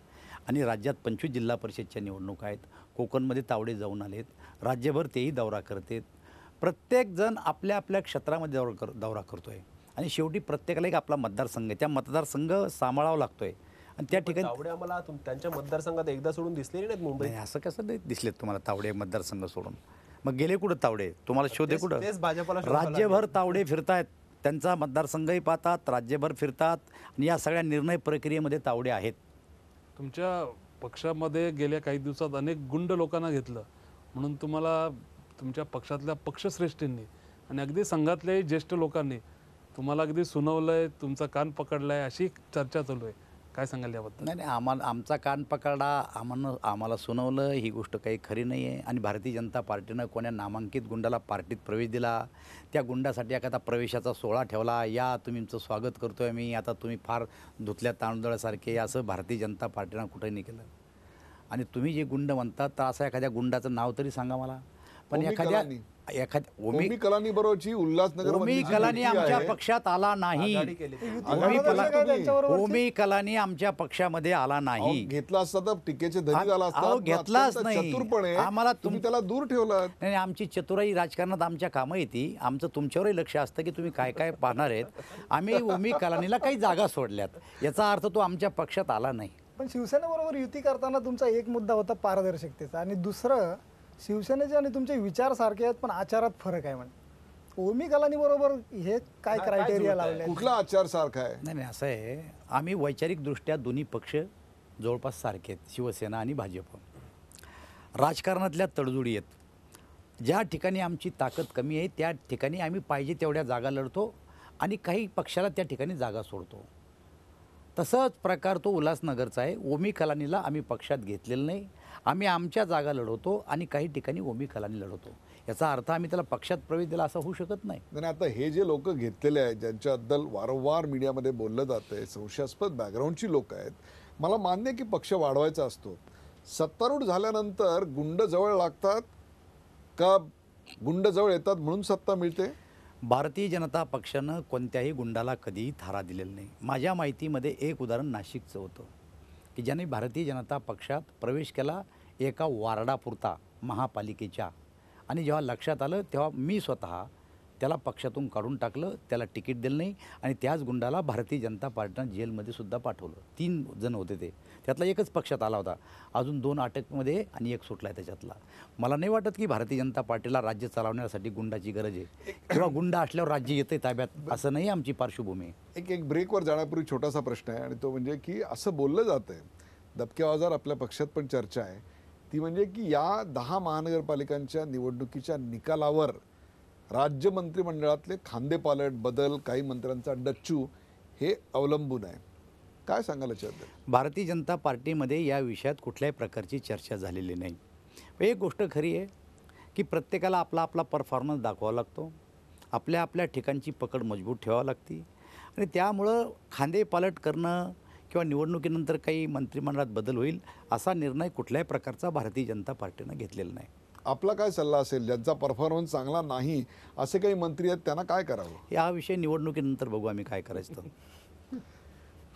आणि राज्यात पंचवीस जिल्हा परिषदच्या निवडणूक आहेत कोकणमध्ये तावडे जाऊन आलेत राज्यभर तेही दौरा आहेत प्रत्येकजण आपल्या आपल्या क्षेत्रामध्ये दौरा कर दौरा करतो आहे आणि शेवटी प्रत्येकाला एक आपला मतदारसंघ आहे त्या मतदारसंघ सांभाळावा लागतो आहे आणि त्या ठिकाणी तावडे आम्हाला त्यांच्या मतदारसंघात एकदा सोडून दिसलेले नाहीत मुंबई असं कसं दिसलेत तुम्हाला तावडे मतदारसंघ सोडून मग गेले कुठं तावडे तुम्हाला शोधे कुठं भाजपला राज्यभर तावडे फिरतायत त्यांचा मतदारसंघही पाहतात राज्यभर फिरतात आणि या सगळ्या निर्णय प्रक्रियेमध्ये तावडे आहेत तुमच्या पक्षामध्ये गेल्या काही दिवसात अनेक गुंड लोकांना घेतलं म्हणून तुम्हाला तुमच्या पक्षातल्या पक्षश्रेष्ठींनी आणि अगदी संघातल्याही ज्येष्ठ लोकांनी तुम्हाला अगदी सुनावलं आहे तुमचा कान पकडला आहे अशी चर्चा चालू आहे काय सांगाल याबद्दल नाही नाही आम्हाला आमचा कान पकडा आम्हाला आम्हाला सुनवलं ही गोष्ट काही खरी नाही आहे आणि भारतीय जनता पार्टीनं कोण्या नामांकित गुंडाला पार्टीत प्रवेश दिला त्या गुंडासाठी एखादा प्रवेशाचा सोहळा ठेवला या तुमचं स्वागत करतो आहे मी आता तुम्ही फार धुतल्या तांदळासारखे असं भारतीय जनता पार्टीनं कुठंही नाही केलं आणि तुम्ही जे गुंड म्हणतात तर असा एखाद्या गुंडाचं नाव तरी सांगा मला पण एखाद्या एखाद्या ओमी कलानी बरोबरची उल्हासनगर ओमी कलानी आमच्या पक्षात आला नाही ओमी कलानी आमच्या पक्षामध्ये आला नाही घेतला असता तर टीकेचे धनी झाला असता घेतलाच नाही. आम्हाला तुम्ही त्याला दूर ठेवलं नाही आमची चतुराई राजकारणात आमच्या कामं येते आमचं तुमच्यावरही लक्ष असतं की तुम्ही काय काय पाहणार आहेत आम्ही ओमी कलानीला काही जागा सोडल्यात याचा अर्थ तो आमच्या पक्षात आला नाही पण शिवसेनेबरोबर युती करताना तुमचा एक मुद्दा होता पारदर्शकतेचा आणि दुसरं शिवसेनेचे आणि तुमचे विचार सारखे आहेत पण आचारात फरक आहे म्हणजे ओमी कलानी बरोबर हे काय क्रायटेरिया लावले कुठला आचार सारखा आहे नाही नाही असं आहे आम्ही वैचारिकदृष्ट्या दोन्ही पक्ष जवळपास सारखे आहेत शिवसेना आणि भाजप राजकारणातल्या तडजोडी आहेत ज्या ठिकाणी आमची ताकद कमी आहे त्या ठिकाणी आम्ही पाहिजे तेवढ्या जागा लढतो आणि काही पक्षाला त्या ठिकाणी जागा सोडतो तसाच प्रकार तो उल्हासनगरचा आहे ओमी कलानीला आम्ही पक्षात घेतलेलं नाही आम्ही आमच्या जागा लढवतो आणि काही ठिकाणी ओमी कलानी लढवतो याचा अर्थ आम्ही त्याला पक्षात प्रवेश दिला असं होऊ शकत नाही आणि आता हे जे लोक घेतलेले आहेत ज्यांच्याबद्दल वारंवार मीडियामध्ये बोललं जातं आहे संशयास्पद बॅकग्राऊंडची लोक आहेत मला मान्य की पक्ष वाढवायचा असतो सत्तारूढ झाल्यानंतर गुंड जवळ लागतात का गुंड जवळ येतात म्हणून सत्ता मिळते भारतीय जनता पक्षानं कोणत्याही गुंडाला कधीही थारा दिलेला नाही माझ्या माहितीमध्ये एक उदाहरण नाशिकचं होतं की ज्यांनी भारतीय जनता पक्षात प्रवेश केला एका वार्डापुरता महापालिकेच्या आणि जेव्हा लक्षात आलं तेव्हा मी स्वतः त्याला पक्षातून काढून टाकलं त्याला तिकीट दिलं नाही आणि त्याच गुंडाला भारतीय जनता पार्टीनं जेलमध्ये सुद्धा पाठवलं तीन जण होते ते त्यातला एकच पक्षात आला होता अजून दोन अटकमध्ये आणि एक सुटला आहे त्याच्यातला मला नाही वाटत की भारतीय जनता पार्टीला राज्य चालवण्यासाठी गुंडाची गरज आहे किंवा गुंडा असल्यावर राज्य येते ताब्यात असं नाही आमची पार्श्वभूमी एक एक ब्रेकवर जाण्यापूर्वी छोटासा प्रश्न आहे आणि तो म्हणजे की असं बोललं जातं आहे दबक्यावाजार आपल्या पक्षात पण चर्चा आहे ती म्हणजे की या दहा महानगरपालिकांच्या निवडणुकीच्या निकालावर राज्य मंत्रिमंडळातले खांदेपालट बदल काही मंत्र्यांचा डच्चू हे अवलंबून आहे काय सांगायला चर्चा भारतीय जनता पार्टीमध्ये या विषयात कुठल्याही प्रकारची चर्चा झालेली नाही एक गोष्ट खरी आहे की प्रत्येकाला आपला आपला परफॉर्मन्स दाखवावा लागतो आपल्या आपल्या ठिकाणची पकड मजबूत ठेवावी लागती आणि त्यामुळं खांदेपालट करणं किंवा निवडणुकीनंतर काही मंत्रिमंडळात बदल होईल असा निर्णय कुठल्याही प्रकारचा भारतीय जनता पार्टीनं घेतलेला नाही आपला काय सल्ला असेल ज्यांचा परफॉर्मन्स चांगला नाही असे काही मंत्री आहेत त्यांना काय करावं या विषय निवडणुकीनंतर बघू आम्ही काय करायचं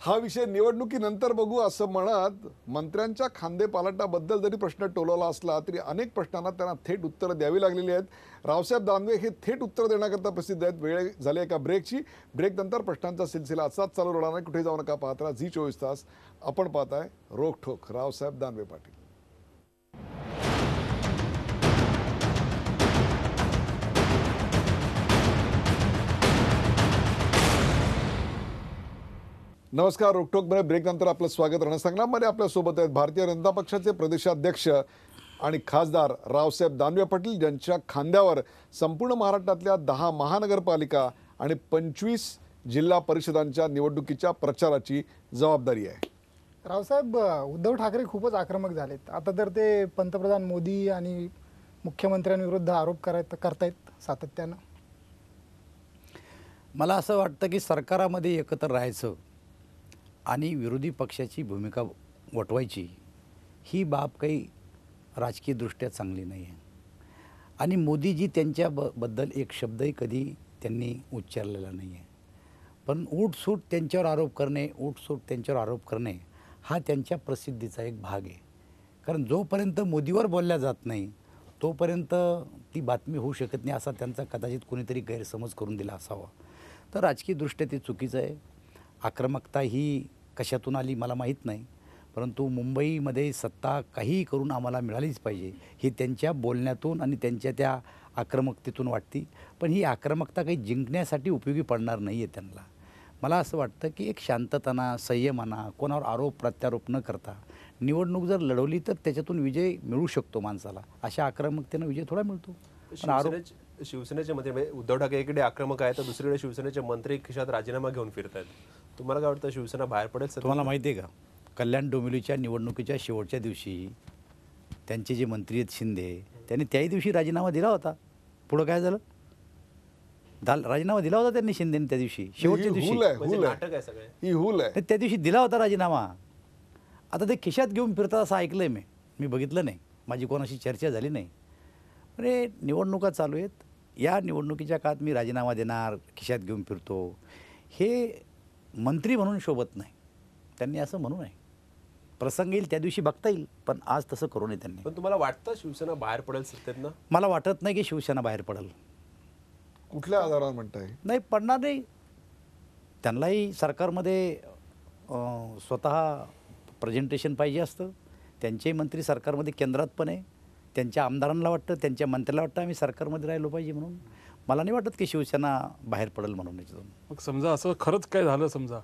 हा विषय निवडणुकीनंतर बघू असं म्हणत मंत्र्यांच्या खांदे पालटाबद्दल जरी प्रश्न टोलवला असला तरी अनेक प्रश्नांना त्यांना थेट उत्तरं द्यावी लागलेली आहेत रावसाहेब दानवे हे थेट उत्तर देण्याकरता प्रसिद्ध आहेत वेळ झाले एका ब्रेकची ब्रेक नंतर प्रश्नांचा सिलसिला असाच चालू राहणार नाही कुठे जाऊ नका पाहत झी चोवीस तास आपण पाहताय रोखोक रावसाहेब दानवे पाटील नमस्कार रोकटोकमध्ये ब्रेकनंतर आपलं स्वागत आपल्या आपल्यासोबत आहेत भारतीय जनता पक्षाचे प्रदेशाध्यक्ष आणि खासदार रावसाहेब दानवे पाटील ज्यांच्या खांद्यावर संपूर्ण महाराष्ट्रातल्या दहा महानगरपालिका आणि पंचवीस जिल्हा परिषदांच्या निवडणुकीच्या प्रचाराची जबाबदारी आहे रावसाहेब उद्धव ठाकरे खूपच आक्रमक झालेत आता तर ते पंतप्रधान मोदी आणि मुख्यमंत्र्यांविरुद्ध आरोप करायत करतायत सातत्यानं मला असं वाटतं की सरकारामध्ये एकत्र राहायचं आणि विरोधी पक्षाची भूमिका वटवायची ही बाब काही राजकीयदृष्ट्या चांगली नाही आहे आणि मोदीजी त्यांच्या ब बद्दल एक शब्दही कधी त्यांनी उच्चारलेला नाही आहे पण उठसूट त्यांच्यावर आरोप करणे उठसूट त्यांच्यावर आरोप करणे हा त्यांच्या प्रसिद्धीचा एक भाग आहे कारण जोपर्यंत मोदीवर बोलल्या जात नाही तोपर्यंत ती बातमी होऊ शकत नाही असा त्यांचा कदाचित कोणीतरी गैरसमज करून दिला असावा तर राजकीयदृष्ट्या ती चुकीचं आहे आक्रमकता ही कशातून आली मला माहीत नाही परंतु मुंबईमध्ये सत्ता काही करून आम्हाला मिळालीच पाहिजे ही त्यांच्या बोलण्यातून आणि त्यांच्या त्या आक्रमकतेतून वाटती पण ही आक्रमकता काही जिंकण्यासाठी उपयोगी पडणार नाही आहे त्यांना मला असं वाटतं की एक शांतताना संयम आणा कोणावर आरोप प्रत्यारोप न करता निवडणूक जर लढवली तर त्याच्यातून विजय मिळू शकतो माणसाला अशा आक्रमकतेनं विजय थोडा मिळतो पण आरोप शिवसेनेचे मंत्री म्हणजे उद्धव ठाकरे इकडे आक्रमक आहे तर दुसरीकडे शिवसेनेचे मंत्री खिशात राजीनामा घेऊन फिरत आहेत तुम्हाला काय वाटतं शिवसेना बाहेर पडेल तुम्हाला माहिती आहे का कल्याण डोंबिवलीच्या निवडणुकीच्या शेवटच्या दिवशी त्यांचे जे मंत्री आहेत शिंदे त्यांनी त्याही दिवशी राजीनामा दिला होता पुढं काय झालं दाल राजीनामा दिला होता त्यांनी शिंदेने त्या दिवशी शेवटच्या दिवशी त्या दिवशी दिला होता राजीनामा आता ते खिशात घेऊन फिरतात असं ऐकलं आहे मी मी बघितलं नाही माझी कोणाशी चर्चा झाली नाही अरे निवडणुका चालू आहेत या निवडणुकीच्या काळात मी राजीनामा देणार खिशात घेऊन फिरतो हे मंत्री म्हणून शोभत नाही त्यांनी असं म्हणू नये प्रसंग येईल त्या दिवशी बघता येईल पण आज तसं करू नये त्यांनी पण तुम्हाला वाटतं शिवसेना बाहेर पडेल सत्तेतनं मला वाटत नाही की शिवसेना बाहेर पडेल कुठल्या आधारावर म्हणताय नाही पडणार नाही त्यांनाही सरकारमध्ये स्वतः प्रेझेंटेशन पाहिजे असतं त्यांचेही मंत्री सरकारमध्ये केंद्रात पण आहे त्यांच्या आमदारांना वाटतं त्यांच्या मंत्र्याला वाटतं आम्ही सरकारमध्ये राहिलो पाहिजे म्हणून मला नाही वाटत की शिवसेना बाहेर पडेल म्हणून याच्यातून मग समजा असं खरंच काय झालं समजा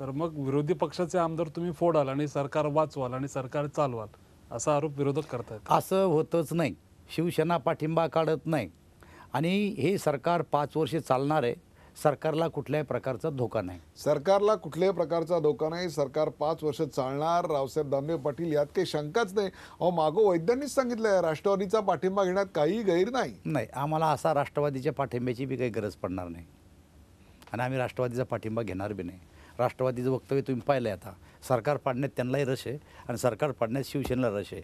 तर मग विरोधी पक्षाचे आमदार तुम्ही फोडाल आणि सरकार वाचवाल आणि सरकार चालवाल असा आरोप विरोधक करतात असं होतच नाही शिवसेना पाठिंबा काढत नाही आणि हे सरकार पाच वर्षे चालणार आहे सरकारला कुठल्याही प्रकारचा धोका नाही सरकारला कुठल्याही प्रकारचा धोका नाही सरकार पाच वर्ष चालणार रावसाहेब दानवे पाटील यात काही शंकाच नाही अहो मागो वैद्यांनीच सांगितलं राष्ट्रवादीचा पाठिंबा घेण्यात काही गैर नाही नाही आम्हाला असा राष्ट्रवादीच्या पाठिंब्याची बी काही गरज पडणार नाही आणि आम्ही राष्ट्रवादीचा पाठिंबा घेणार बी नाही राष्ट्रवादीचं वक्तव्य तुम्ही पाहिलं आहे आता सरकार पाडण्यात त्यांनाही रस आहे आणि सरकार पाडण्यात शिवसेनेला रस आहे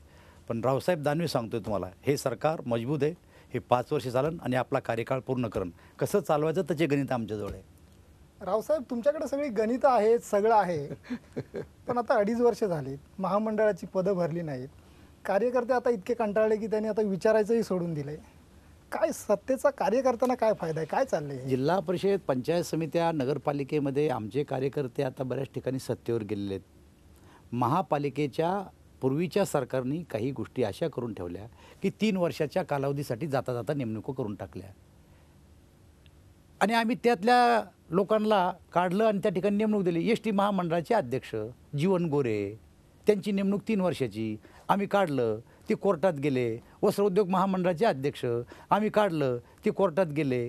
पण रावसाहेब दानवे सांगतोय तुम्हाला हे सरकार मजबूत आहे हे पाच वर्ष चालन आणि आपला कार्यकाळ पूर्ण करण कसं चालवायचं त्याचे गणित आमच्याजवळ आहे रावसाहेब तुमच्याकडे सगळी गणितं आहेत सगळं आहे पण आता अडीच वर्ष झाली महामंडळाची पदं भरली नाहीत कार्यकर्ते आता इतके कंटाळले की त्यांनी आता विचारायचंही सोडून दिलं आहे काय सत्तेचा कार्यकर्त्यांना काय फायदा आहे काय चाललंय जिल्हा परिषद पंचायत समित्या नगरपालिकेमध्ये आमचे कार्यकर्ते आता बऱ्याच ठिकाणी सत्तेवर गेलेले आहेत महापालिकेच्या पूर्वीच्या सरकारने काही गोष्टी अशा करून ठेवल्या की तीन वर्षाच्या कालावधीसाठी जाता जाता नेमणुका करून टाकल्या आणि आम्ही त्यातल्या लोकांना काढलं आणि त्या ठिकाणी नेमणूक दिली एस टी महामंडळाचे अध्यक्ष जीवन गोरे त्यांची नेमणूक तीन वर्षाची आम्ही काढलं ते कोर्टात गेले वस्त्रोद्योग महामंडळाचे अध्यक्ष आम्ही काढलं ते कोर्टात गेले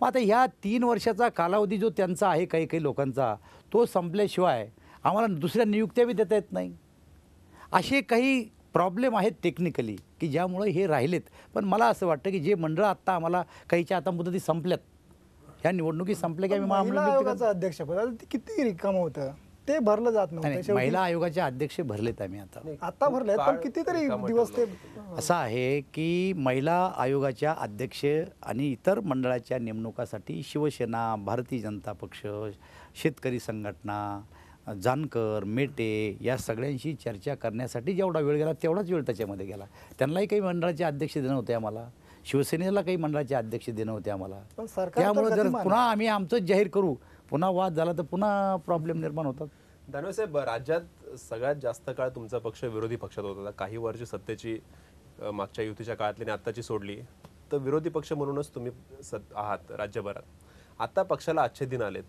मग आता ह्या तीन वर्षाचा कालावधी जो त्यांचा आहे काही काही लोकांचा तो संपल्याशिवाय आम्हाला दुसऱ्या नियुक्त्या बी देता येत नाही असे काही प्रॉब्लेम आहेत टेक्निकली की ज्यामुळे हे राहिलेत पण मला असं वाटतं की जे मंडळ आत्ता आम्हाला काहीच्या आता मुदती संपल्यात ह्या निवडणुकी संपल्या की आम्ही अध्यक्ष किती रिकाम होतं ते भरलं जात नाही महिला आयोगाचे अध्यक्ष भरलेत आम्ही आता आता भरले पण कितीतरी दिवस ते असं आहे की महिला आयोगाच्या अध्यक्ष आणि इतर मंडळाच्या नेमणुकासाठी शिवसेना भारतीय जनता पक्ष शेतकरी संघटना जानकर मेटे या सगळ्यांशी चर्चा करण्यासाठी जेवढा वेळ गेला तेवढाच वेळ त्याच्यामध्ये गेला त्यांनाही काही मंडळाचे अध्यक्ष देणं होते आम्हाला शिवसेनेला काही मंडळाचे अध्यक्ष देणं होते आम्हाला त्यामुळे जर पुन्हा आम्ही आमचंच जाहीर करू पुन्हा वाद झाला तर पुन्हा प्रॉब्लेम निर्माण होतात साहेब राज्यात सगळ्यात जास्त काळ तुमचा पक्ष विरोधी पक्षात होता काही वर्ष सत्तेची मागच्या युतीच्या काळातली आणि आत्ताची सोडली तर विरोधी पक्ष म्हणूनच तुम्ही सत आहात राज्यभरात आता पक्षाला अच्छे दिन आलेत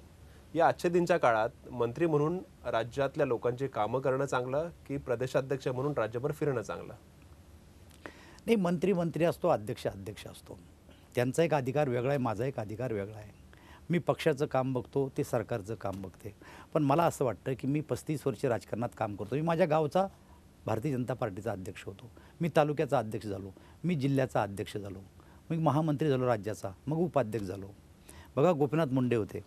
या दिनच्या काळात मंत्री म्हणून राज्यातल्या लोकांची कामं करणं चांगलं की प्रदेशाध्यक्ष म्हणून राज्यभर फिरणं चांगलं नाही मंत्री मंत्री असतो अध्यक्ष अध्यक्ष असतो त्यांचा एक अधिकार वेगळा आहे माझा एक अधिकार वेगळा आहे मी पक्षाचं काम बघतो ते सरकारचं काम बघते पण मला असं वाटतं की मी पस्तीस वर्षे राजकारणात काम करतो मी माझ्या गावचा भारतीय जनता पार्टीचा अध्यक्ष होतो मी तालुक्याचा अध्यक्ष झालो मी जिल्ह्याचा अध्यक्ष झालो मी महामंत्री झालो राज्याचा मग उपाध्यक्ष झालो बघा गोपीनाथ मुंडे होते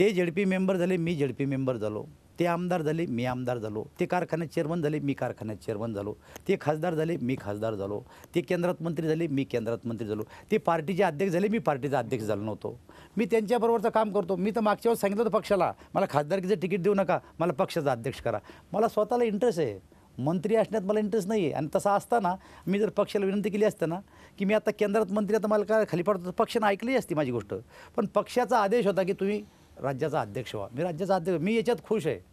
ते जेडपी मेंबर झाले मी जेडपी मेंबर झालो ते आमदार झाले मी आमदार झालो ते कारखान्यात चेअरमन झाले मी कारखान्यात चेअरमन झालो ते खासदार झाले मी खासदार झालो ते केंद्रात मंत्री झाले मी केंद्रात मंत्री झालो ते पार्टीचे अध्यक्ष झाले मी पार्टीचा अध्यक्ष झालो नव्हतो मी त्यांच्याबरोबरचं काम करतो मी तर मागच्या वेळेस सांगितलं होतं पक्षाला मला खासदारकीचं तिकीट देऊ नका मला पक्षाचा अध्यक्ष करा मला स्वतःला इंटरेस्ट आहे मंत्री असण्यात मला इंटरेस्ट नाही आहे आणि तसा असताना मी जर पक्षाला विनंती केली ना की मी आता केंद्रात मंत्री आता मला काय खाली पडतो पक्षानं ऐकली असती माझी गोष्ट पण पक्षाचा आदेश होता की तुम्ही राज्याचा अध्यक्ष व्हा मी राज्याचा अध्यक्ष मी याच्यात खुश आहे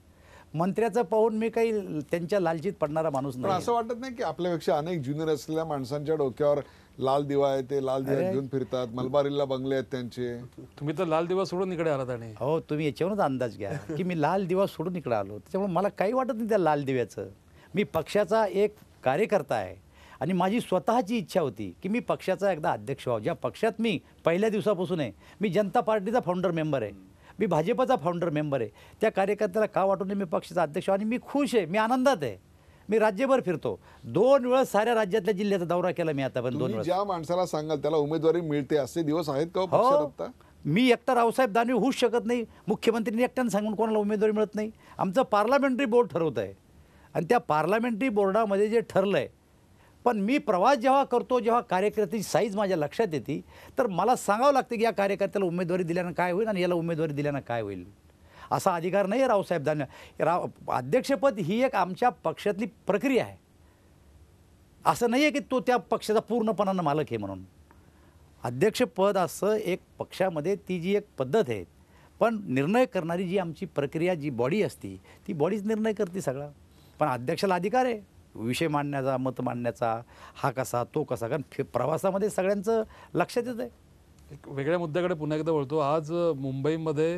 मंत्र्याचं पाहून मी काही त्यांच्या लालचीत पडणारा माणूस नाही असं वाटत नाही की आपल्यापेक्षा अनेक ज्युनियर असलेल्या माणसांच्या डोक्यावर लाल दिवा आहे ते लाल दिवा घेऊन फिरतात मलबारीला बंगले आहेत त्यांचे तुम्ही तर लाल दिवा सोडून इकडे आलात आणि हो तुम्ही याच्यावरच अंदाज घ्या की मी लाल दिवा सोडून इकडे आलो त्याच्यामुळे मला काही वाटत नाही त्या लाल दिव्याचं मी पक्षाचा एक कार्यकर्ता आहे आणि माझी स्वतःची इच्छा होती की मी पक्षाचा एकदा अध्यक्ष व्हावं ज्या पक्षात मी पहिल्या दिवसापासून आहे मी जनता पार्टीचा फाउंडर मेंबर आहे मी भाजपचा फाउंडर मेंबर आहे त्या कार्यकर्त्याला का वाटून मी पक्षाचा अध्यक्ष आणि मी खुश आहे मी आनंदात आहे मी राज्यभर फिरतो दोन वेळा साऱ्या राज्यातल्या जिल्ह्याचा दौरा केला मी आता पण दोन वेळा ज्या माणसाला सांगाल त्याला उमेदवारी मिळते असे दिवस आहेत का हो, हो. मी एकटा रावसाहेब दानवे होऊच शकत नाही मुख्यमंत्र्यांनी एकट्यानं सांगून कोणाला उमेदवारी मिळत नाही आमचं पार्लमेंटरी बोर्ड ठरवत आहे आणि त्या पार्लमेंटरी बोर्डामध्ये जे ठरलं आहे पण मी प्रवास जेव्हा करतो जेव्हा कार्यकर्त्याची साईज माझ्या लक्षात येते तर मला सांगावं लागतं की या कार्यकर्त्याला उमेदवारी दिल्यानं काय होईल आणि याला उमेदवारी दिल्यानं काय होईल असा अधिकार नाही आहे रावसाहेब दान राव अध्यक्षपद ही एक आमच्या पक्षातली प्रक्रिया आहे असं नाही आहे की तो त्या पक्षाचा पूर्णपणानं मालक आहे म्हणून अध्यक्षपद असं एक पक्षामध्ये ती जी एक पद्धत आहे पण निर्णय करणारी जी आमची प्रक्रिया जी बॉडी असती ती बॉडीच निर्णय करते सगळा पण अध्यक्षाला अधिकार आहे विषय मांडण्याचा मत मांडण्याचा हा कसा तो कसा कारण प्रवासामध्ये सगळ्यांचं लक्षात येतं आहे एक वेगळ्या मुद्द्याकडे पुन्हा एकदा बोलतो आज मुंबईमध्ये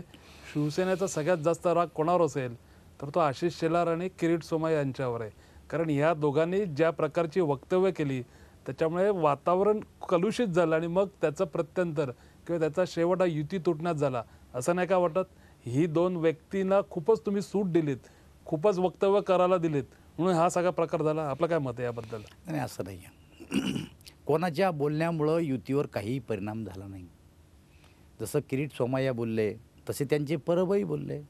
शिवसेनेचा सगळ्यात जास्त राग कोणावर असेल तर तो आशिष शेलार आणि किरीट सोमा यांच्यावर आहे कारण ह्या दोघांनी ज्या प्रकारची वक्तव्य केली त्याच्यामुळे वातावरण कलुषित झालं आणि मग त्याचं प्रत्यंतर किंवा त्याचा शेवट हा युती तुटण्यात झाला असं नाही का वाटत ही दोन व्यक्तींना खूपच तुम्ही सूट दिलीत खूपच वक्तव्य करायला दिलीत म्हणून हा सगळा प्रकार झाला आपलं काय मत आहे याबद्दल नाही असं नाही आहे कोणाच्या बोलण्यामुळं युतीवर काहीही परिणाम झाला नाही जसं किरीट सोमाया बोलले तसे त्यांचे परबही बोलले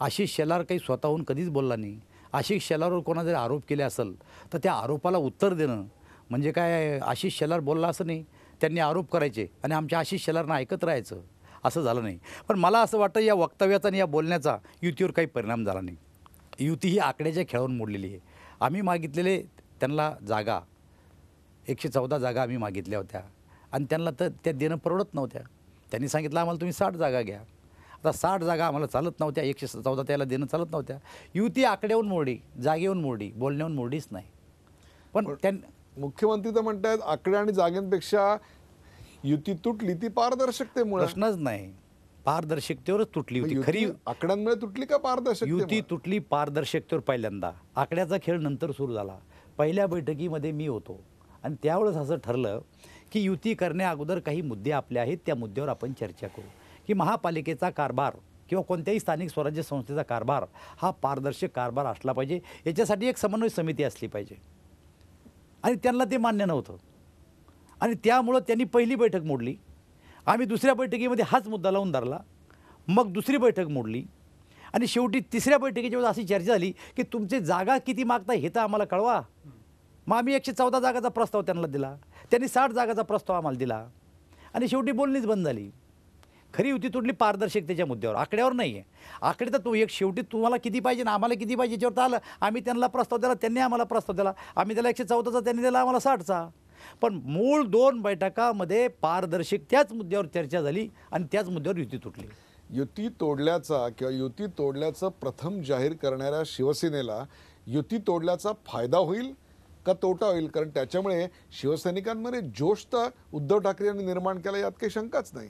आशिष शेलार काही स्वतःहून कधीच बोलला नाही आशिष शेलारवर कोणा जरी आरोप केले असेल तर त्या आरोपाला उत्तर देणं म्हणजे काय आशिष शेलार बोलला असं नाही त्यांनी आरोप करायचे आणि आमच्या आशिष शेलारनं ऐकत राहायचं असं झालं नाही पण मला असं वाटतं या वक्तव्याचा आणि या बोलण्याचा युतीवर काही परिणाम झाला नाही युती ही आकड्याच्या खेळावरून मोडलेली आहे आम्ही मागितलेले त्यांना जागा एकशे चौदा जागा आम्ही मागितल्या होत्या आणि त्यांना तर त्या देणं परवडत नव्हत्या त्यांनी सांगितलं आम्हाला तुम्ही साठ जागा घ्या आता साठ जागा आम्हाला चालत नव्हत्या एकशे चौदा त्याला देणं चालत नव्हत्या युती आकड्याहून मोडी जागेहून मोडी बोलण्याहून मोडीच नाही पण त्यां मुख्यमंत्री तर म्हणतात आकडे आणि जागेंपेक्षा युती तुटली ती पारदर्शकतेमुळे प्रश्नच नाही पारदर्शकतेवर तुटली होती खरी आकड्यांमुळे तुटली का पारदर्शक युती तुटली पारदर्शकतेवर पहिल्यांदा आकड्याचा खेळ नंतर सुरू झाला पहिल्या बैठकीमध्ये मी होतो आणि त्यावेळेस असं ठरलं की युती करण्या अगोदर काही मुद्दे आपले आहेत त्या मुद्द्यावर आपण चर्चा करू की महापालिकेचा कारभार किंवा कोणत्याही स्थानिक स्वराज्य संस्थेचा कारभार हा पारदर्शक कारभार असला पाहिजे याच्यासाठी एक समन्वय समिती असली पाहिजे आणि त्यांना ते मान्य नव्हतं आणि त्यामुळं त्यांनी पहिली बैठक मोडली आम्ही दुसऱ्या बैठकीमध्ये हाच मुद्दा लावून धरला मग दुसरी बैठक मोडली आणि शेवटी तिसऱ्या बैठकीच्या वेळेस अशी चर्चा झाली की तुमचे जागा किती मागता हे तर आम्हाला कळवा मग आम्ही एकशे चौदा जागाचा प्रस्ताव त्यांना दिला त्यांनी साठ जागाचा प्रस्ताव आम्हाला दिला आणि शेवटी बोलणीच बंद झाली खरी होती तुटली पारदर्शकतेच्या मुद्द्यावर आकड्यावर नाही आहे आकडे तर तू एक शेवटी तुम्हाला किती पाहिजे ना आम्हाला किती पाहिजे याच्यावर तर आलं आम्ही त्यांना प्रस्ताव दिला त्यांनी आम्हाला प्रस्ताव दिला आम्ही त्याला एकशे चौदाचा त्यांनी दिला आम्हाला साठचा पण मूळ दोन बैठकामध्ये पारदर्शक त्याच मुद्द्यावर चर्चा झाली आणि त्याच मुद्द्यावर युती तुटली युती तोडल्याचा किंवा युती तोडल्याचं प्रथम जाहीर करणाऱ्या शिवसेनेला युती तोडल्याचा फायदा होईल का तोटा होईल कारण त्याच्यामुळे शिवसैनिकांमध्ये जोश तर उद्धव ठाकरे यांनी निर्माण केला यात काही शंकाच नाही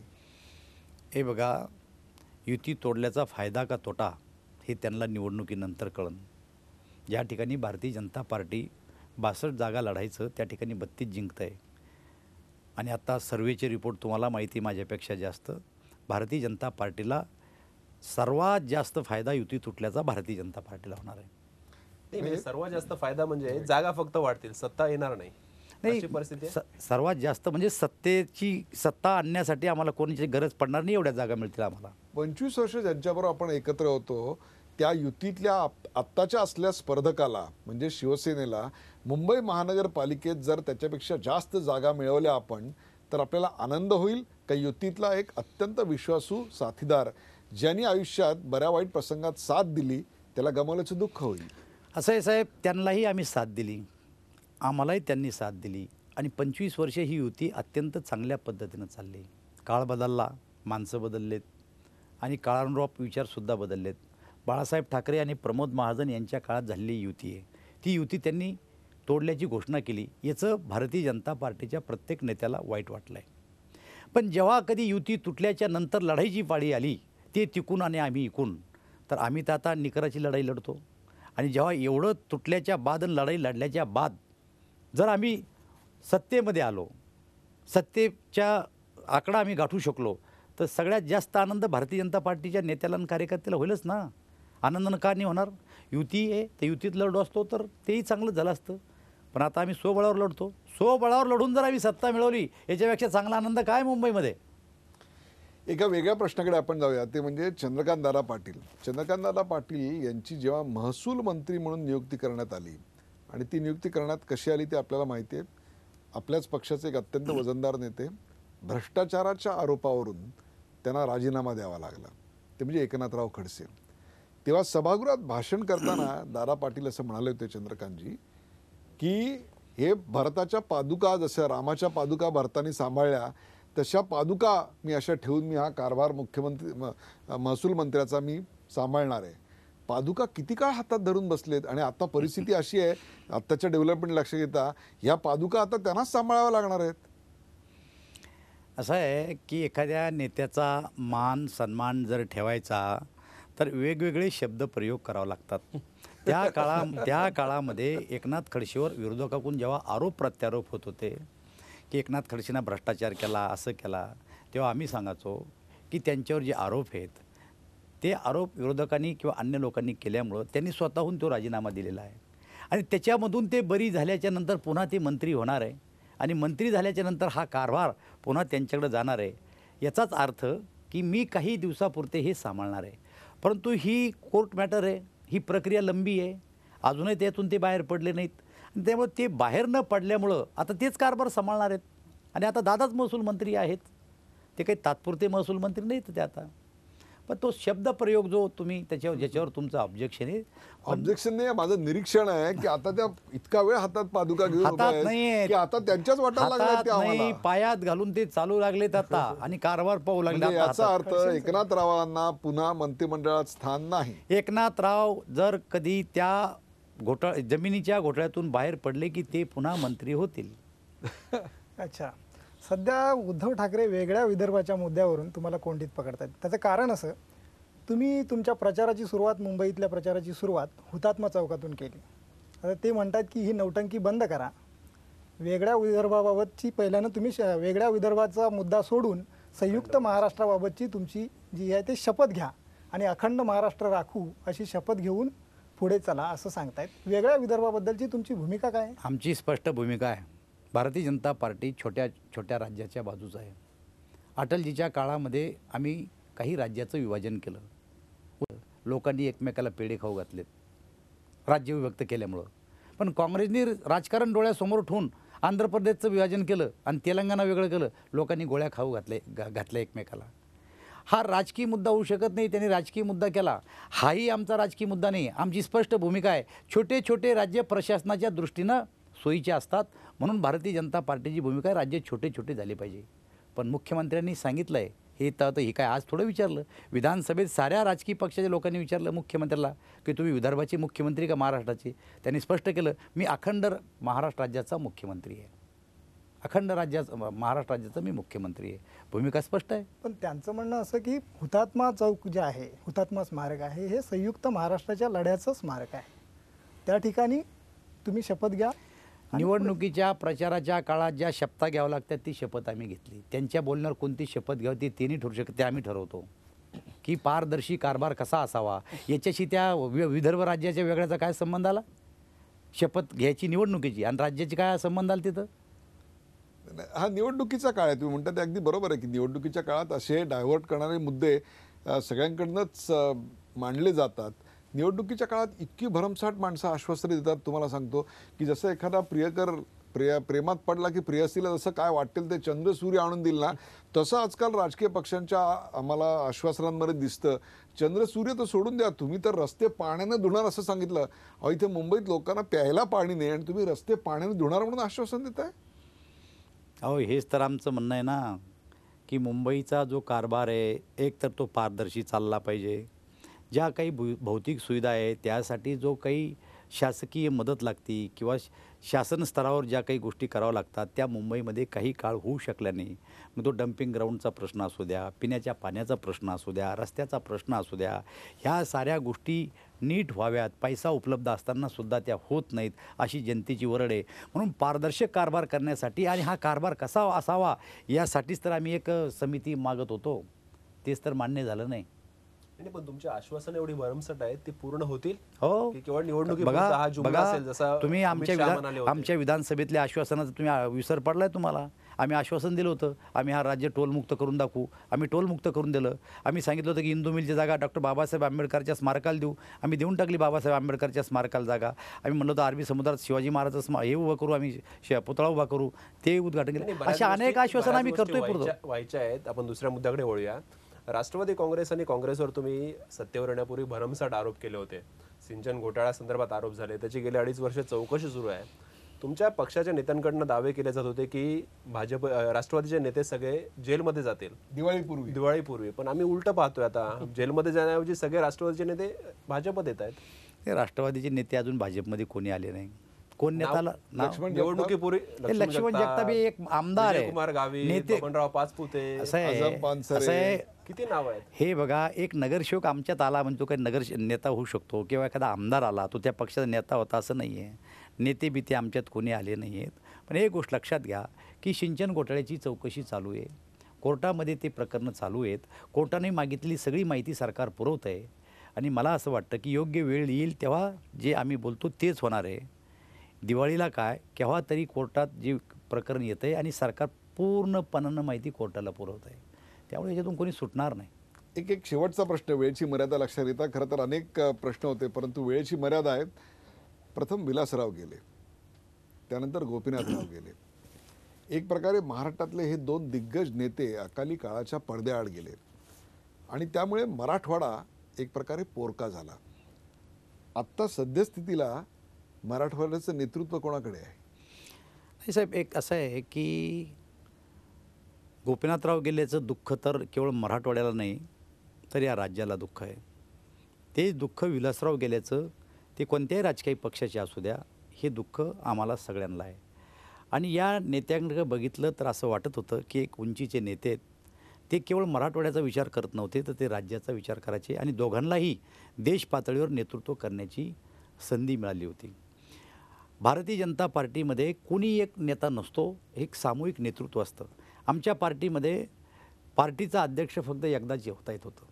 हे बघा युती तोडल्याचा फायदा का तोटा हे त्यांना निवडणुकीनंतर कळन या ठिकाणी भारतीय जनता पार्टी बासष्ट जागा लढायचं त्या ठिकाणी बत्तीस जिंकत आहे आणि आता सर्वेचे रिपोर्ट तुम्हाला माहिती माझ्यापेक्षा जास्त भारतीय जनता पार्टीला सर्वात जास्त फायदा युती तुटल्याचा भारतीय जनता पार्टीला होणार आहे म्हणजे म्हणजे? सर्वात जास्त फायदा म्हणजे जागा फक्त वाढतील सत्ता येणार नाही नाही परिस्थिती सर्वात जास्त म्हणजे सत्तेची सत्ता आणण्यासाठी आम्हाला कोणीची गरज पडणार नाही एवढ्या जागा मिळतील आम्हाला पंचवीस वर्ष ज्यांच्याबरोबर आपण एकत्र होतो त्या युतीतल्या आत्ताच्या असल्या स्पर्धकाला म्हणजे शिवसेनेला मुंबई महानगरपालिकेत जर त्याच्यापेक्षा जास्त जागा मिळवल्या आपण तर आपल्याला आनंद होईल का युतीतला एक अत्यंत विश्वासू साथीदार ज्यांनी आयुष्यात बऱ्या वाईट प्रसंगात साथ दिली त्याला गमावल्याचं दुःख होईल असं आहे साहेब त्यांनाही आम्ही साथ दिली आम्हालाही त्यांनी साथ दिली आणि पंचवीस वर्षे ही युती अत्यंत चांगल्या पद्धतीनं चालली काळ बदलला माणसं बदललेत आणि काळानुरूप विचारसुद्धा बदललेत बाळासाहेब ठाकरे आणि प्रमोद महाजन यांच्या काळात झालेली युती आहे ती युती त्यांनी तोडल्याची घोषणा केली याचं भारतीय जनता पार्टीच्या प्रत्येक नेत्याला वाईट वाटलं आहे पण जेव्हा कधी युती तुटल्याच्या नंतर लढाईची पाळी आली ते तिकून आणि आम्ही इकून तर आम्ही तर आता निकराची लढाई लढतो आणि जेव्हा एवढं तुटल्याच्या बाद लढाई लढल्याच्या बाद जर आम्ही सत्तेमध्ये आलो सत्तेच्या आकडा आम्ही गाठू शकलो तर सगळ्यात जास्त आनंद भारतीय जनता पार्टीच्या नेत्याला आणि कार्यकर्त्याला होईलच ना आनंदानं का नाही होणार युती आहे तर युतीत लढू असतो तर तेही चांगलं झालं असतं पण आता आम्ही स्वबळावर लढतो स्वबळावर लढून जर आम्ही सत्ता मिळवली याच्यापेक्षा चांगला आनंद काय मुंबईमध्ये एका वेगळ्या प्रश्नाकडे आपण जाऊया ते म्हणजे चंद्रकांत दादा पाटील चंद्रकांत दादा पाटील यांची जेव्हा महसूल मंत्री म्हणून नियुक्ती करण्यात आली आणि ती नियुक्ती करण्यात कशी आली ते आपल्याला माहिती आहे आपल्याच पक्षाचे एक अत्यंत वजनदार नेते भ्रष्टाचाराच्या आरोपावरून त्यांना राजीनामा द्यावा लागला ते म्हणजे एकनाथराव खडसे तेव्हा सभागृहात भाषण करताना दारा पाटील असं म्हणाले होते चंद्रकांतजी की हे भारताच्या पादुका जसं रामाच्या पादुका भारताने सांभाळल्या तशा पादुका मी अशा ठेवून मी हा कारभार मुख्यमंत्री महसूल मंत्र्याचा मी सांभाळणार आहे पादुका किती काळ हातात धरून बसलेत आणि आता परिस्थिती अशी आहे आत्ताच्या डेव्हलपमेंट लक्ष घेता ह्या पादुका आता त्यांनाच सांभाळाव्या लागणार आहेत असं आहे की एखाद्या नेत्याचा मान सन्मान जर ठेवायचा तर वेगवेगळे शब्द प्रयोग करावे लागतात त्या काळा त्या काळामध्ये एकनाथ खडसेवर विरोधकाकडून जेव्हा आरोप प्रत्यारोप होत होते की एकनाथ खडसेंना भ्रष्टाचार केला असं केला तेव्हा आम्ही सांगायचो की त्यांच्यावर जे आरोप आहेत ते आरोप विरोधकांनी किंवा अन्य लोकांनी केल्यामुळं त्यांनी स्वतःहून तो राजीनामा दिलेला आहे आणि त्याच्यामधून ते बरी झाल्याच्या नंतर पुन्हा ते मंत्री होणार आहे आणि मंत्री झाल्याच्या नंतर हा कारभार पुन्हा त्यांच्याकडे जाणार आहे याचाच अर्थ की मी काही दिवसापुरते हे सांभाळणार आहे परंतु ही कोर्ट मॅटर आहे ही प्रक्रिया लंबी आहे अजूनही त्यातून ते बाहेर पडले नाहीत आणि त्यामुळे ते बाहेर न पडल्यामुळं आता तेच कारभार सांभाळणार आहेत आणि आता दादाच महसूल मंत्री आहेत ते काही तात्पुरते महसूल मंत्री नाहीत ते आता पण तो शब्दप्रयोग जो तुम्ही त्याच्यावर ज्याच्यावर तुमचं ऑब्जेक्शन आहे ऑब्जेक्शन नाही माझं निरीक्षण आहे की आता त्या इतका वेळ हातात पादुका घेऊन की आता त्यांच्याच वाटायला नाही पायात घालून ते चालू लागलेत आता आणि कारभार पाहू लागले म्हणजे याचा अर्थ एकनाथ रावांना पुन्हा मंत्रिमंडळात स्थान नाही एकनाथराव जर कधी त्या घोटाळ जमिनीच्या घोटाळ्यातून बाहेर पडले की ते पुन्हा मंत्री होतील अच्छा सध्या उद्धव ठाकरे वेगळ्या विदर्भाच्या मुद्द्यावरून तुम्हाला कोंडीत पकडतात त्याचं कारण असं तुम्ही तुमच्या प्रचाराची सुरुवात मुंबईतल्या प्रचाराची सुरुवात हुतात्मा चौकातून केली आता ते म्हणतात की ही नौटंकी बंद करा वेगळ्या विदर्भाबाबतची पहिल्यानं तुम्ही श वेगळ्या विदर्भाचा मुद्दा सोडून संयुक्त महाराष्ट्राबाबतची तुमची जी आहे ते शपथ घ्या आणि अखंड महाराष्ट्र राखू अशी शपथ घेऊन पुढे चला असं सांगतायत वेगळ्या विदर्भाबद्दलची तुमची भूमिका काय आमची स्पष्ट भूमिका आहे भारतीय जनता पार्टी छोट्या छोट्या राज्याच्या बाजूच आहे अटलजीच्या काळामध्ये आम्ही काही राज्याचं विभाजन केलं लोकांनी एकमेकाला पेढे खाऊ घातलेत राज्य विभक्त केल्यामुळं पण काँग्रेसने राजकारण डोळ्यासमोर ठेवून आंध्र प्रदेशचं विभाजन केलं आणि तेलंगणा वेगळं केलं लोकांनी गोळ्या खाऊ घातले घातल्या एकमेकाला हा राजकीय मुद्दा होऊ शकत नाही त्यांनी राजकीय मुद्दा केला हाही आमचा राजकीय मुद्दा नाही आमची स्पष्ट भूमिका आहे छोटे छोटे राज्य प्रशासनाच्या दृष्टीनं सोयीच्या असतात म्हणून भारतीय जनता पार्टीची भूमिका राज्य छोटे छोटे झाले पाहिजे पण मुख्यमंत्र्यांनी सांगितलं आहे हे तर हे काय आज थोडं विचारलं विधानसभेत साऱ्या राजकीय पक्षाच्या लोकांनी विचारलं मुख्यमंत्र्याला की तुम्ही विदर्भाचे मुख्यमंत्री का महाराष्ट्राचे त्यांनी स्पष्ट केलं मी अखंड महाराष्ट्र राज्याचा मुख्यमंत्री आहे अखंड राज्याचं महाराष्ट्र राज्याचं मी मुख्यमंत्री आहे भूमिका स्पष्ट आहे पण त्यांचं म्हणणं असं की हुतात्मा चौक जे आहे हुतात्मा स्मारक आहे हे संयुक्त महाराष्ट्राच्या लढ्याचं स्मारक आहे त्या ठिकाणी तुम्ही शपथ घ्या निवडणुकीच्या प्रचाराच्या काळात ज्या शपथा घ्याव्या लागतात ती शपथ आम्ही घेतली त्यांच्या बोलण्यावर कोणती शपथ घ्यावी ती तिन्ही ठरू शकते ते आम्ही ठरवतो की पारदर्शी कारभार कसा असावा याच्याशी त्या विदर्भ राज्याच्या वेगळ्याचा काय संबंध आला शपथ घ्यायची निवडणुकीची आणि राज्याची काय संबंध आला तिथं हा निवडणुकीचा काळ आहे तुम्ही म्हणता ते अगदी बरोबर आहे की निवडणुकीच्या काळात असे डायव्हर्ट करणारे मुद्दे सगळ्यांकडनंच मांडले जातात निवडणुकीच्या काळात इतकी भरमसाठ माणसं आश्वासने देतात तुम्हाला सांगतो की जसं एखादा प्रियकर प्रिया प्रेमात पडला की प्रियसीला जसं काय वाटेल ते चंद्र सूर्य आणून दिल ना तसं आजकाल राजकीय पक्षांच्या आम्हाला आश्वासनांमध्ये दिसतं चंद्रसूर्य तर सोडून द्या तुम्ही तर रस्ते पाण्याने धुणार असं सांगितलं अहो इथे मुंबईत लोकांना प्यायला पाणी नाही आणि तुम्ही रस्ते पाण्याने धुणार म्हणून आश्वासन देताय अहो हेच तर आमचं म्हणणं आहे ना की मुंबईचा जो कारभार आहे एक तर तो पारदर्शी चालला पाहिजे ज्या काही भू भौतिक सुविधा आहे त्यासाठी जो काही शासकीय मदत लागती किंवा शासन स्तरावर ज्या काही गोष्टी कराव्या लागतात त्या मुंबईमध्ये काही काळ होऊ शकल्या नाही मग तो डम्पिंग ग्राउंडचा प्रश्न असू द्या पिण्याच्या पाण्याचा प्रश्न असू द्या रस्त्याचा प्रश्न असू द्या ह्या साऱ्या गोष्टी नीट व्हाव्यात पैसा उपलब्ध असतानासुद्धा त्या होत नाहीत अशी जनतेची वरड आहे म्हणून पारदर्शक कारभार करण्यासाठी आणि हा कारभार कसा असावा यासाठीच तर आम्ही एक समिती मागत होतो तेच तर मान्य झालं नाही पण तुमची आश्वासन एवढी भरमसट आहेत ते पूर्ण होतील हो केवळ निवडणुकी बघा तुम्ही आमच्या आमच्या विधानसभेतल्या आश्वासनाचा तुम्ही विसर पडलाय तुम्हाला आम्ही आश्वासन दिलं होतं आम्ही हा राज्य टोलमुक्त करून दाखवू आम्ही टोलमुक्त करून दिलं आम्ही सांगितलं होतं की हिंदू मिलची जागा डॉक्टर बाबासाहेब आंबेडकरच्या स्मारकाला देऊ आम्ही देऊन टाकली बाबासाहेब आंबेडकरच्या स्मारकाला जागा आम्ही म्हणलं होतं अरबी समुद्रात शिवाजी महाराजाचं स्मा हे उभं करू आम्ही पुतळा उभा करू ते उद्घाटन केलं अशा अनेक आश्वासन आम्ही करतोय पूर्ण व्हायच्या आहेत आपण दुसऱ्या मुद्द्याकडे वळूया राष्ट्रवादी काँग्रेस आणि काँग्रेसवर तुम्ही सत्तेवर येण्यापूर्वी भरमसाठ आरोप केले होते सिंचन घोटाळ्यासंदर्भात आरोप झाले त्याची गेले अडीच वर्ष चौकशी सुरू आहे तुमच्या पक्षाच्या नेत्यांकडनं दावे केले जात होते की भाजप राष्ट्रवादीचे नेते सगळे जेलमध्ये जातील दिवाळीपूर्वी दिवाळीपूर्वी पण आम्ही उलट पाहतोय आता जेलमध्ये जाण्याऐवजी सगळे राष्ट्रवादीचे नेते भाजपात येत आहेत राष्ट्रवादीचे नेते अजून भाजपमध्ये कोणी आले नाही कोण नेताला लक्ष्मण निवडणुकीपूर्वी लक्ष्मण जगताप हे एक आमदार आहे गावी नेते किती नाव आहे हे बघा एक नगरसेवक आमच्यात आला म्हणजे तो काही नगर नेता होऊ शकतो किंवा एखादा आमदार आला तो त्या पक्षाचा नेता होता असं नाही आहे नेते बिते आमच्यात कोणी आले नाही आहेत पण एक गोष्ट लक्षात घ्या की सिंचन घोटाळ्याची चौकशी चालू आहे कोर्टामध्ये ते प्रकरणं चालू आहेत कोर्टाने मागितलेली सगळी माहिती सरकार पुरवत आहे आणि मला असं वाटतं की योग्य वेळ येईल तेव्हा जे आम्ही बोलतो तेच होणार आहे दिवाळीला काय केव्हा तरी कोर्टात जी प्रकरण येतं आहे आणि सरकार पूर्णपणानं माहिती कोर्टाला पुरवत आहे त्यामुळे याच्यातून कोणी सुटणार नाही एक एक शेवटचा प्रश्न वेळेची मर्यादा लक्षात येता खरं तर अनेक प्रश्न होते परंतु वेळेची मर्यादा आहेत प्रथम विलासराव गेले त्यानंतर गोपीनाथराव गेले एक प्रकारे महाराष्ट्रातले हे दोन दिग्गज नेते अकाली काळाच्या पडद्याआड गेले आणि त्यामुळे मराठवाडा एक प्रकारे पोरका झाला आत्ता सद्यस्थितीला मराठवाड्याचं नेतृत्व कोणाकडे आहे नाही साहेब एक असं आहे की गोपीनाथराव गेल्याचं दुःख तर केवळ मराठवाड्याला नाही तर या राज्याला दुःख आहे ते दुःख विलासराव गेल्याचं ते कोणत्याही राजकीय पक्षाचे असू द्या हे दुःख आम्हाला सगळ्यांना आहे आणि या नेत्यांकडे बघितलं तर असं वाटत होतं की एक उंचीचे नेते आहेत ते केवळ मराठवाड्याचा विचार करत नव्हते तर ते राज्याचा विचार करायचे आणि दोघांनाही देश पातळीवर नेतृत्व करण्याची संधी मिळाली होती भारतीय जनता पार्टीमध्ये कुणी एक नेता नसतो एक सामूहिक नेतृत्व असतं आमच्या पार्टीमध्ये पार्टीचा अध्यक्ष फक्त एकदा जेवता येत होतं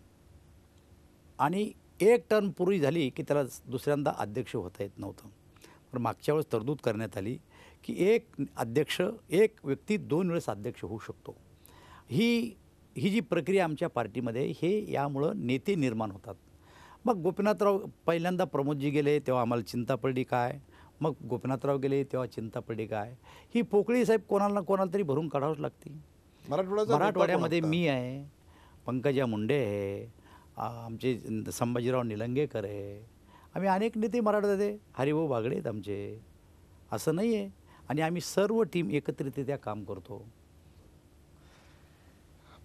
आणि एक टर्न पूर्वी झाली की त्याला दुसऱ्यांदा अध्यक्ष होता येत नव्हतं पण मागच्या वेळेस तरतूद करण्यात आली की एक अध्यक्ष एक व्यक्ती दोन वेळेस अध्यक्ष होऊ शकतो ही ही जी प्रक्रिया आमच्या पार्टीमध्ये हे यामुळं नेते निर्माण होतात मग गोपीनाथराव पहिल्यांदा प्रमोदजी गेले तेव्हा आम्हाला चिंता पडली काय मग गोपीनाथराव गेले तेव्हा चिंता पडली काय ही पोकळी साहेब कोणाला ना कोणाला तरी भरून काढावंच लागते मराठवाड्यामध्ये मी आहे पंकजा मुंडे आहे आमचे संभाजीराव निलंगेकर आहे आम्ही अनेक नेते मराठवाड्यात हरिभाऊ बागडे आहेत आमचे असं नाही आहे आणि आम्ही सर्व टीम एकत्रित्या काम करतो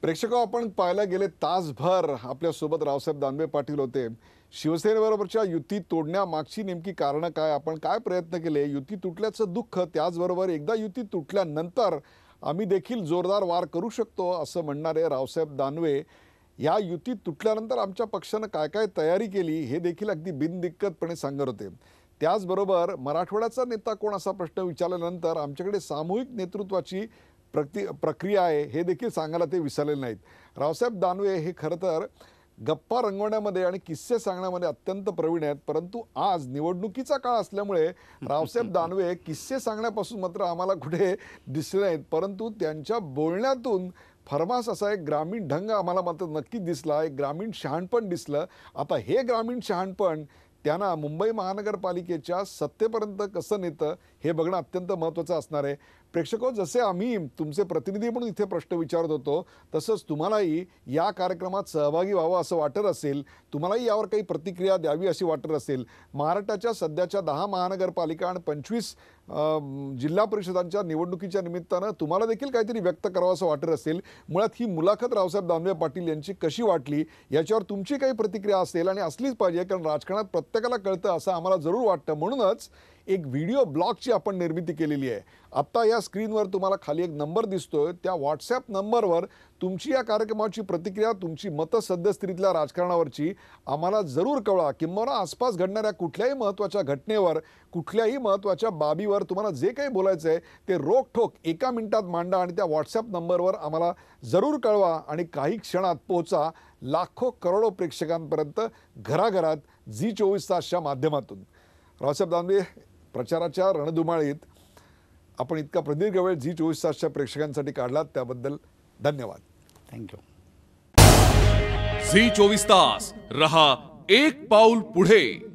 प्रेक्षक आपण पाहायला गेले तासभर आपल्यासोबत रावसाहेब दानवे पाटील होते शिवसेनेबरोबरच्या युती तोडण्यामागची नेमकी कारणं काय आपण काय प्रयत्न केले युती तुटल्याचं दुःख त्याचबरोबर एकदा युती तुटल्यानंतर आम्ही देखील जोरदार वार करू शकतो असं म्हणणारे रावसाहेब दानवे या युती तुटल्यानंतर आमच्या पक्षानं काय काय तयारी केली हे देखील अगदी बिनदिक्कतपणे सांगत होते त्याचबरोबर मराठवाड्याचा नेता कोण असा प्रश्न विचारल्यानंतर आमच्याकडे सामूहिक नेतृत्वाची प्रक्ति प्रक्रिया आहे हे देखील सांगायला ते विसरलेले नाहीत रावसाहेब दानवे हे खरं तर गप्पा रंगवण्यामध्ये आणि किस्से सांगण्यामध्ये अत्यंत प्रवीण आहेत परंतु आज निवडणुकीचा काळ असल्यामुळे रावसाहेब दानवे किस्से सांगण्यापासून मात्र आम्हाला कुठे दिसले नाहीत परंतु त्यांच्या बोलण्यातून फरमास असा एक ग्रामीण ढंग आम्हाला मात्र नक्की दिसला एक ग्रामीण शहाणपण दिसलं आता हे ग्रामीण शहाणपण त्यांना मुंबई महानगरपालिकेच्या सत्तेपर्यंत कसं नेतं हे बघणं अत्यंत महत्त्वाचं असणार आहे प्रेक्षको जसे आम्ही तुमचे प्रतिनिधी म्हणून इथे प्रश्न विचारत होतो तसंच तुम्हालाही या कार्यक्रमात सहभागी व्हावं असं वाटत असेल तुम्हालाही यावर काही प्रतिक्रिया द्यावी अशी वाटत असेल महाराष्ट्राच्या सध्याच्या दहा महानगरपालिका आणि पंचवीस जिल्हा परिषदांच्या निवडणुकीच्या निमित्तानं तुम्हाला देखील काहीतरी व्यक्त करावं असं वाटत असेल मुळात ही मुलाखत रावसाहेब दानवे पाटील यांची कशी वाटली याच्यावर तुमची काही प्रतिक्रिया असेल आणि असलीच पाहिजे कारण राजकारणात प्रत्येकाला कळतं असं आम्हाला जरूर वाटतं म्हणूनच एक व्हिडिओ ब्लॉगची आपण निर्मिती केलेली आहे आत्ता या स्क्रीनवर तुम्हाला खाली एक नंबर दिसतोय त्या व्हॉट्सॲप नंबरवर तुमची या कार्यक्रमाची प्रतिक्रिया तुमची मतं सद्यस्थितीतल्या राजकारणावरची आम्हाला जरूर कळवा किंवा आसपास घडणाऱ्या कुठल्याही महत्त्वाच्या घटनेवर कुठल्याही महत्त्वाच्या बाबीवर तुम्हाला जे काही बोलायचं आहे ते रोखोक एका मिनिटात मांडा आणि त्या व्हॉट्सॲप नंबरवर आम्हाला जरूर कळवा आणि काही क्षणात पोचा लाखो करोडो प्रेक्षकांपर्यंत घराघरात झी चोवीस तासच्या माध्यमातून रावसाहेब दानवे प्रचाराच्या रणधुमाळीत आपण इतका प्रदीर्घ वेळ झी चोवीस तासच्या प्रेक्षकांसाठी काढलात त्याबद्दल धन्यवाद थँक्यू झी चोवीस तास रहा एक पाऊल पुढे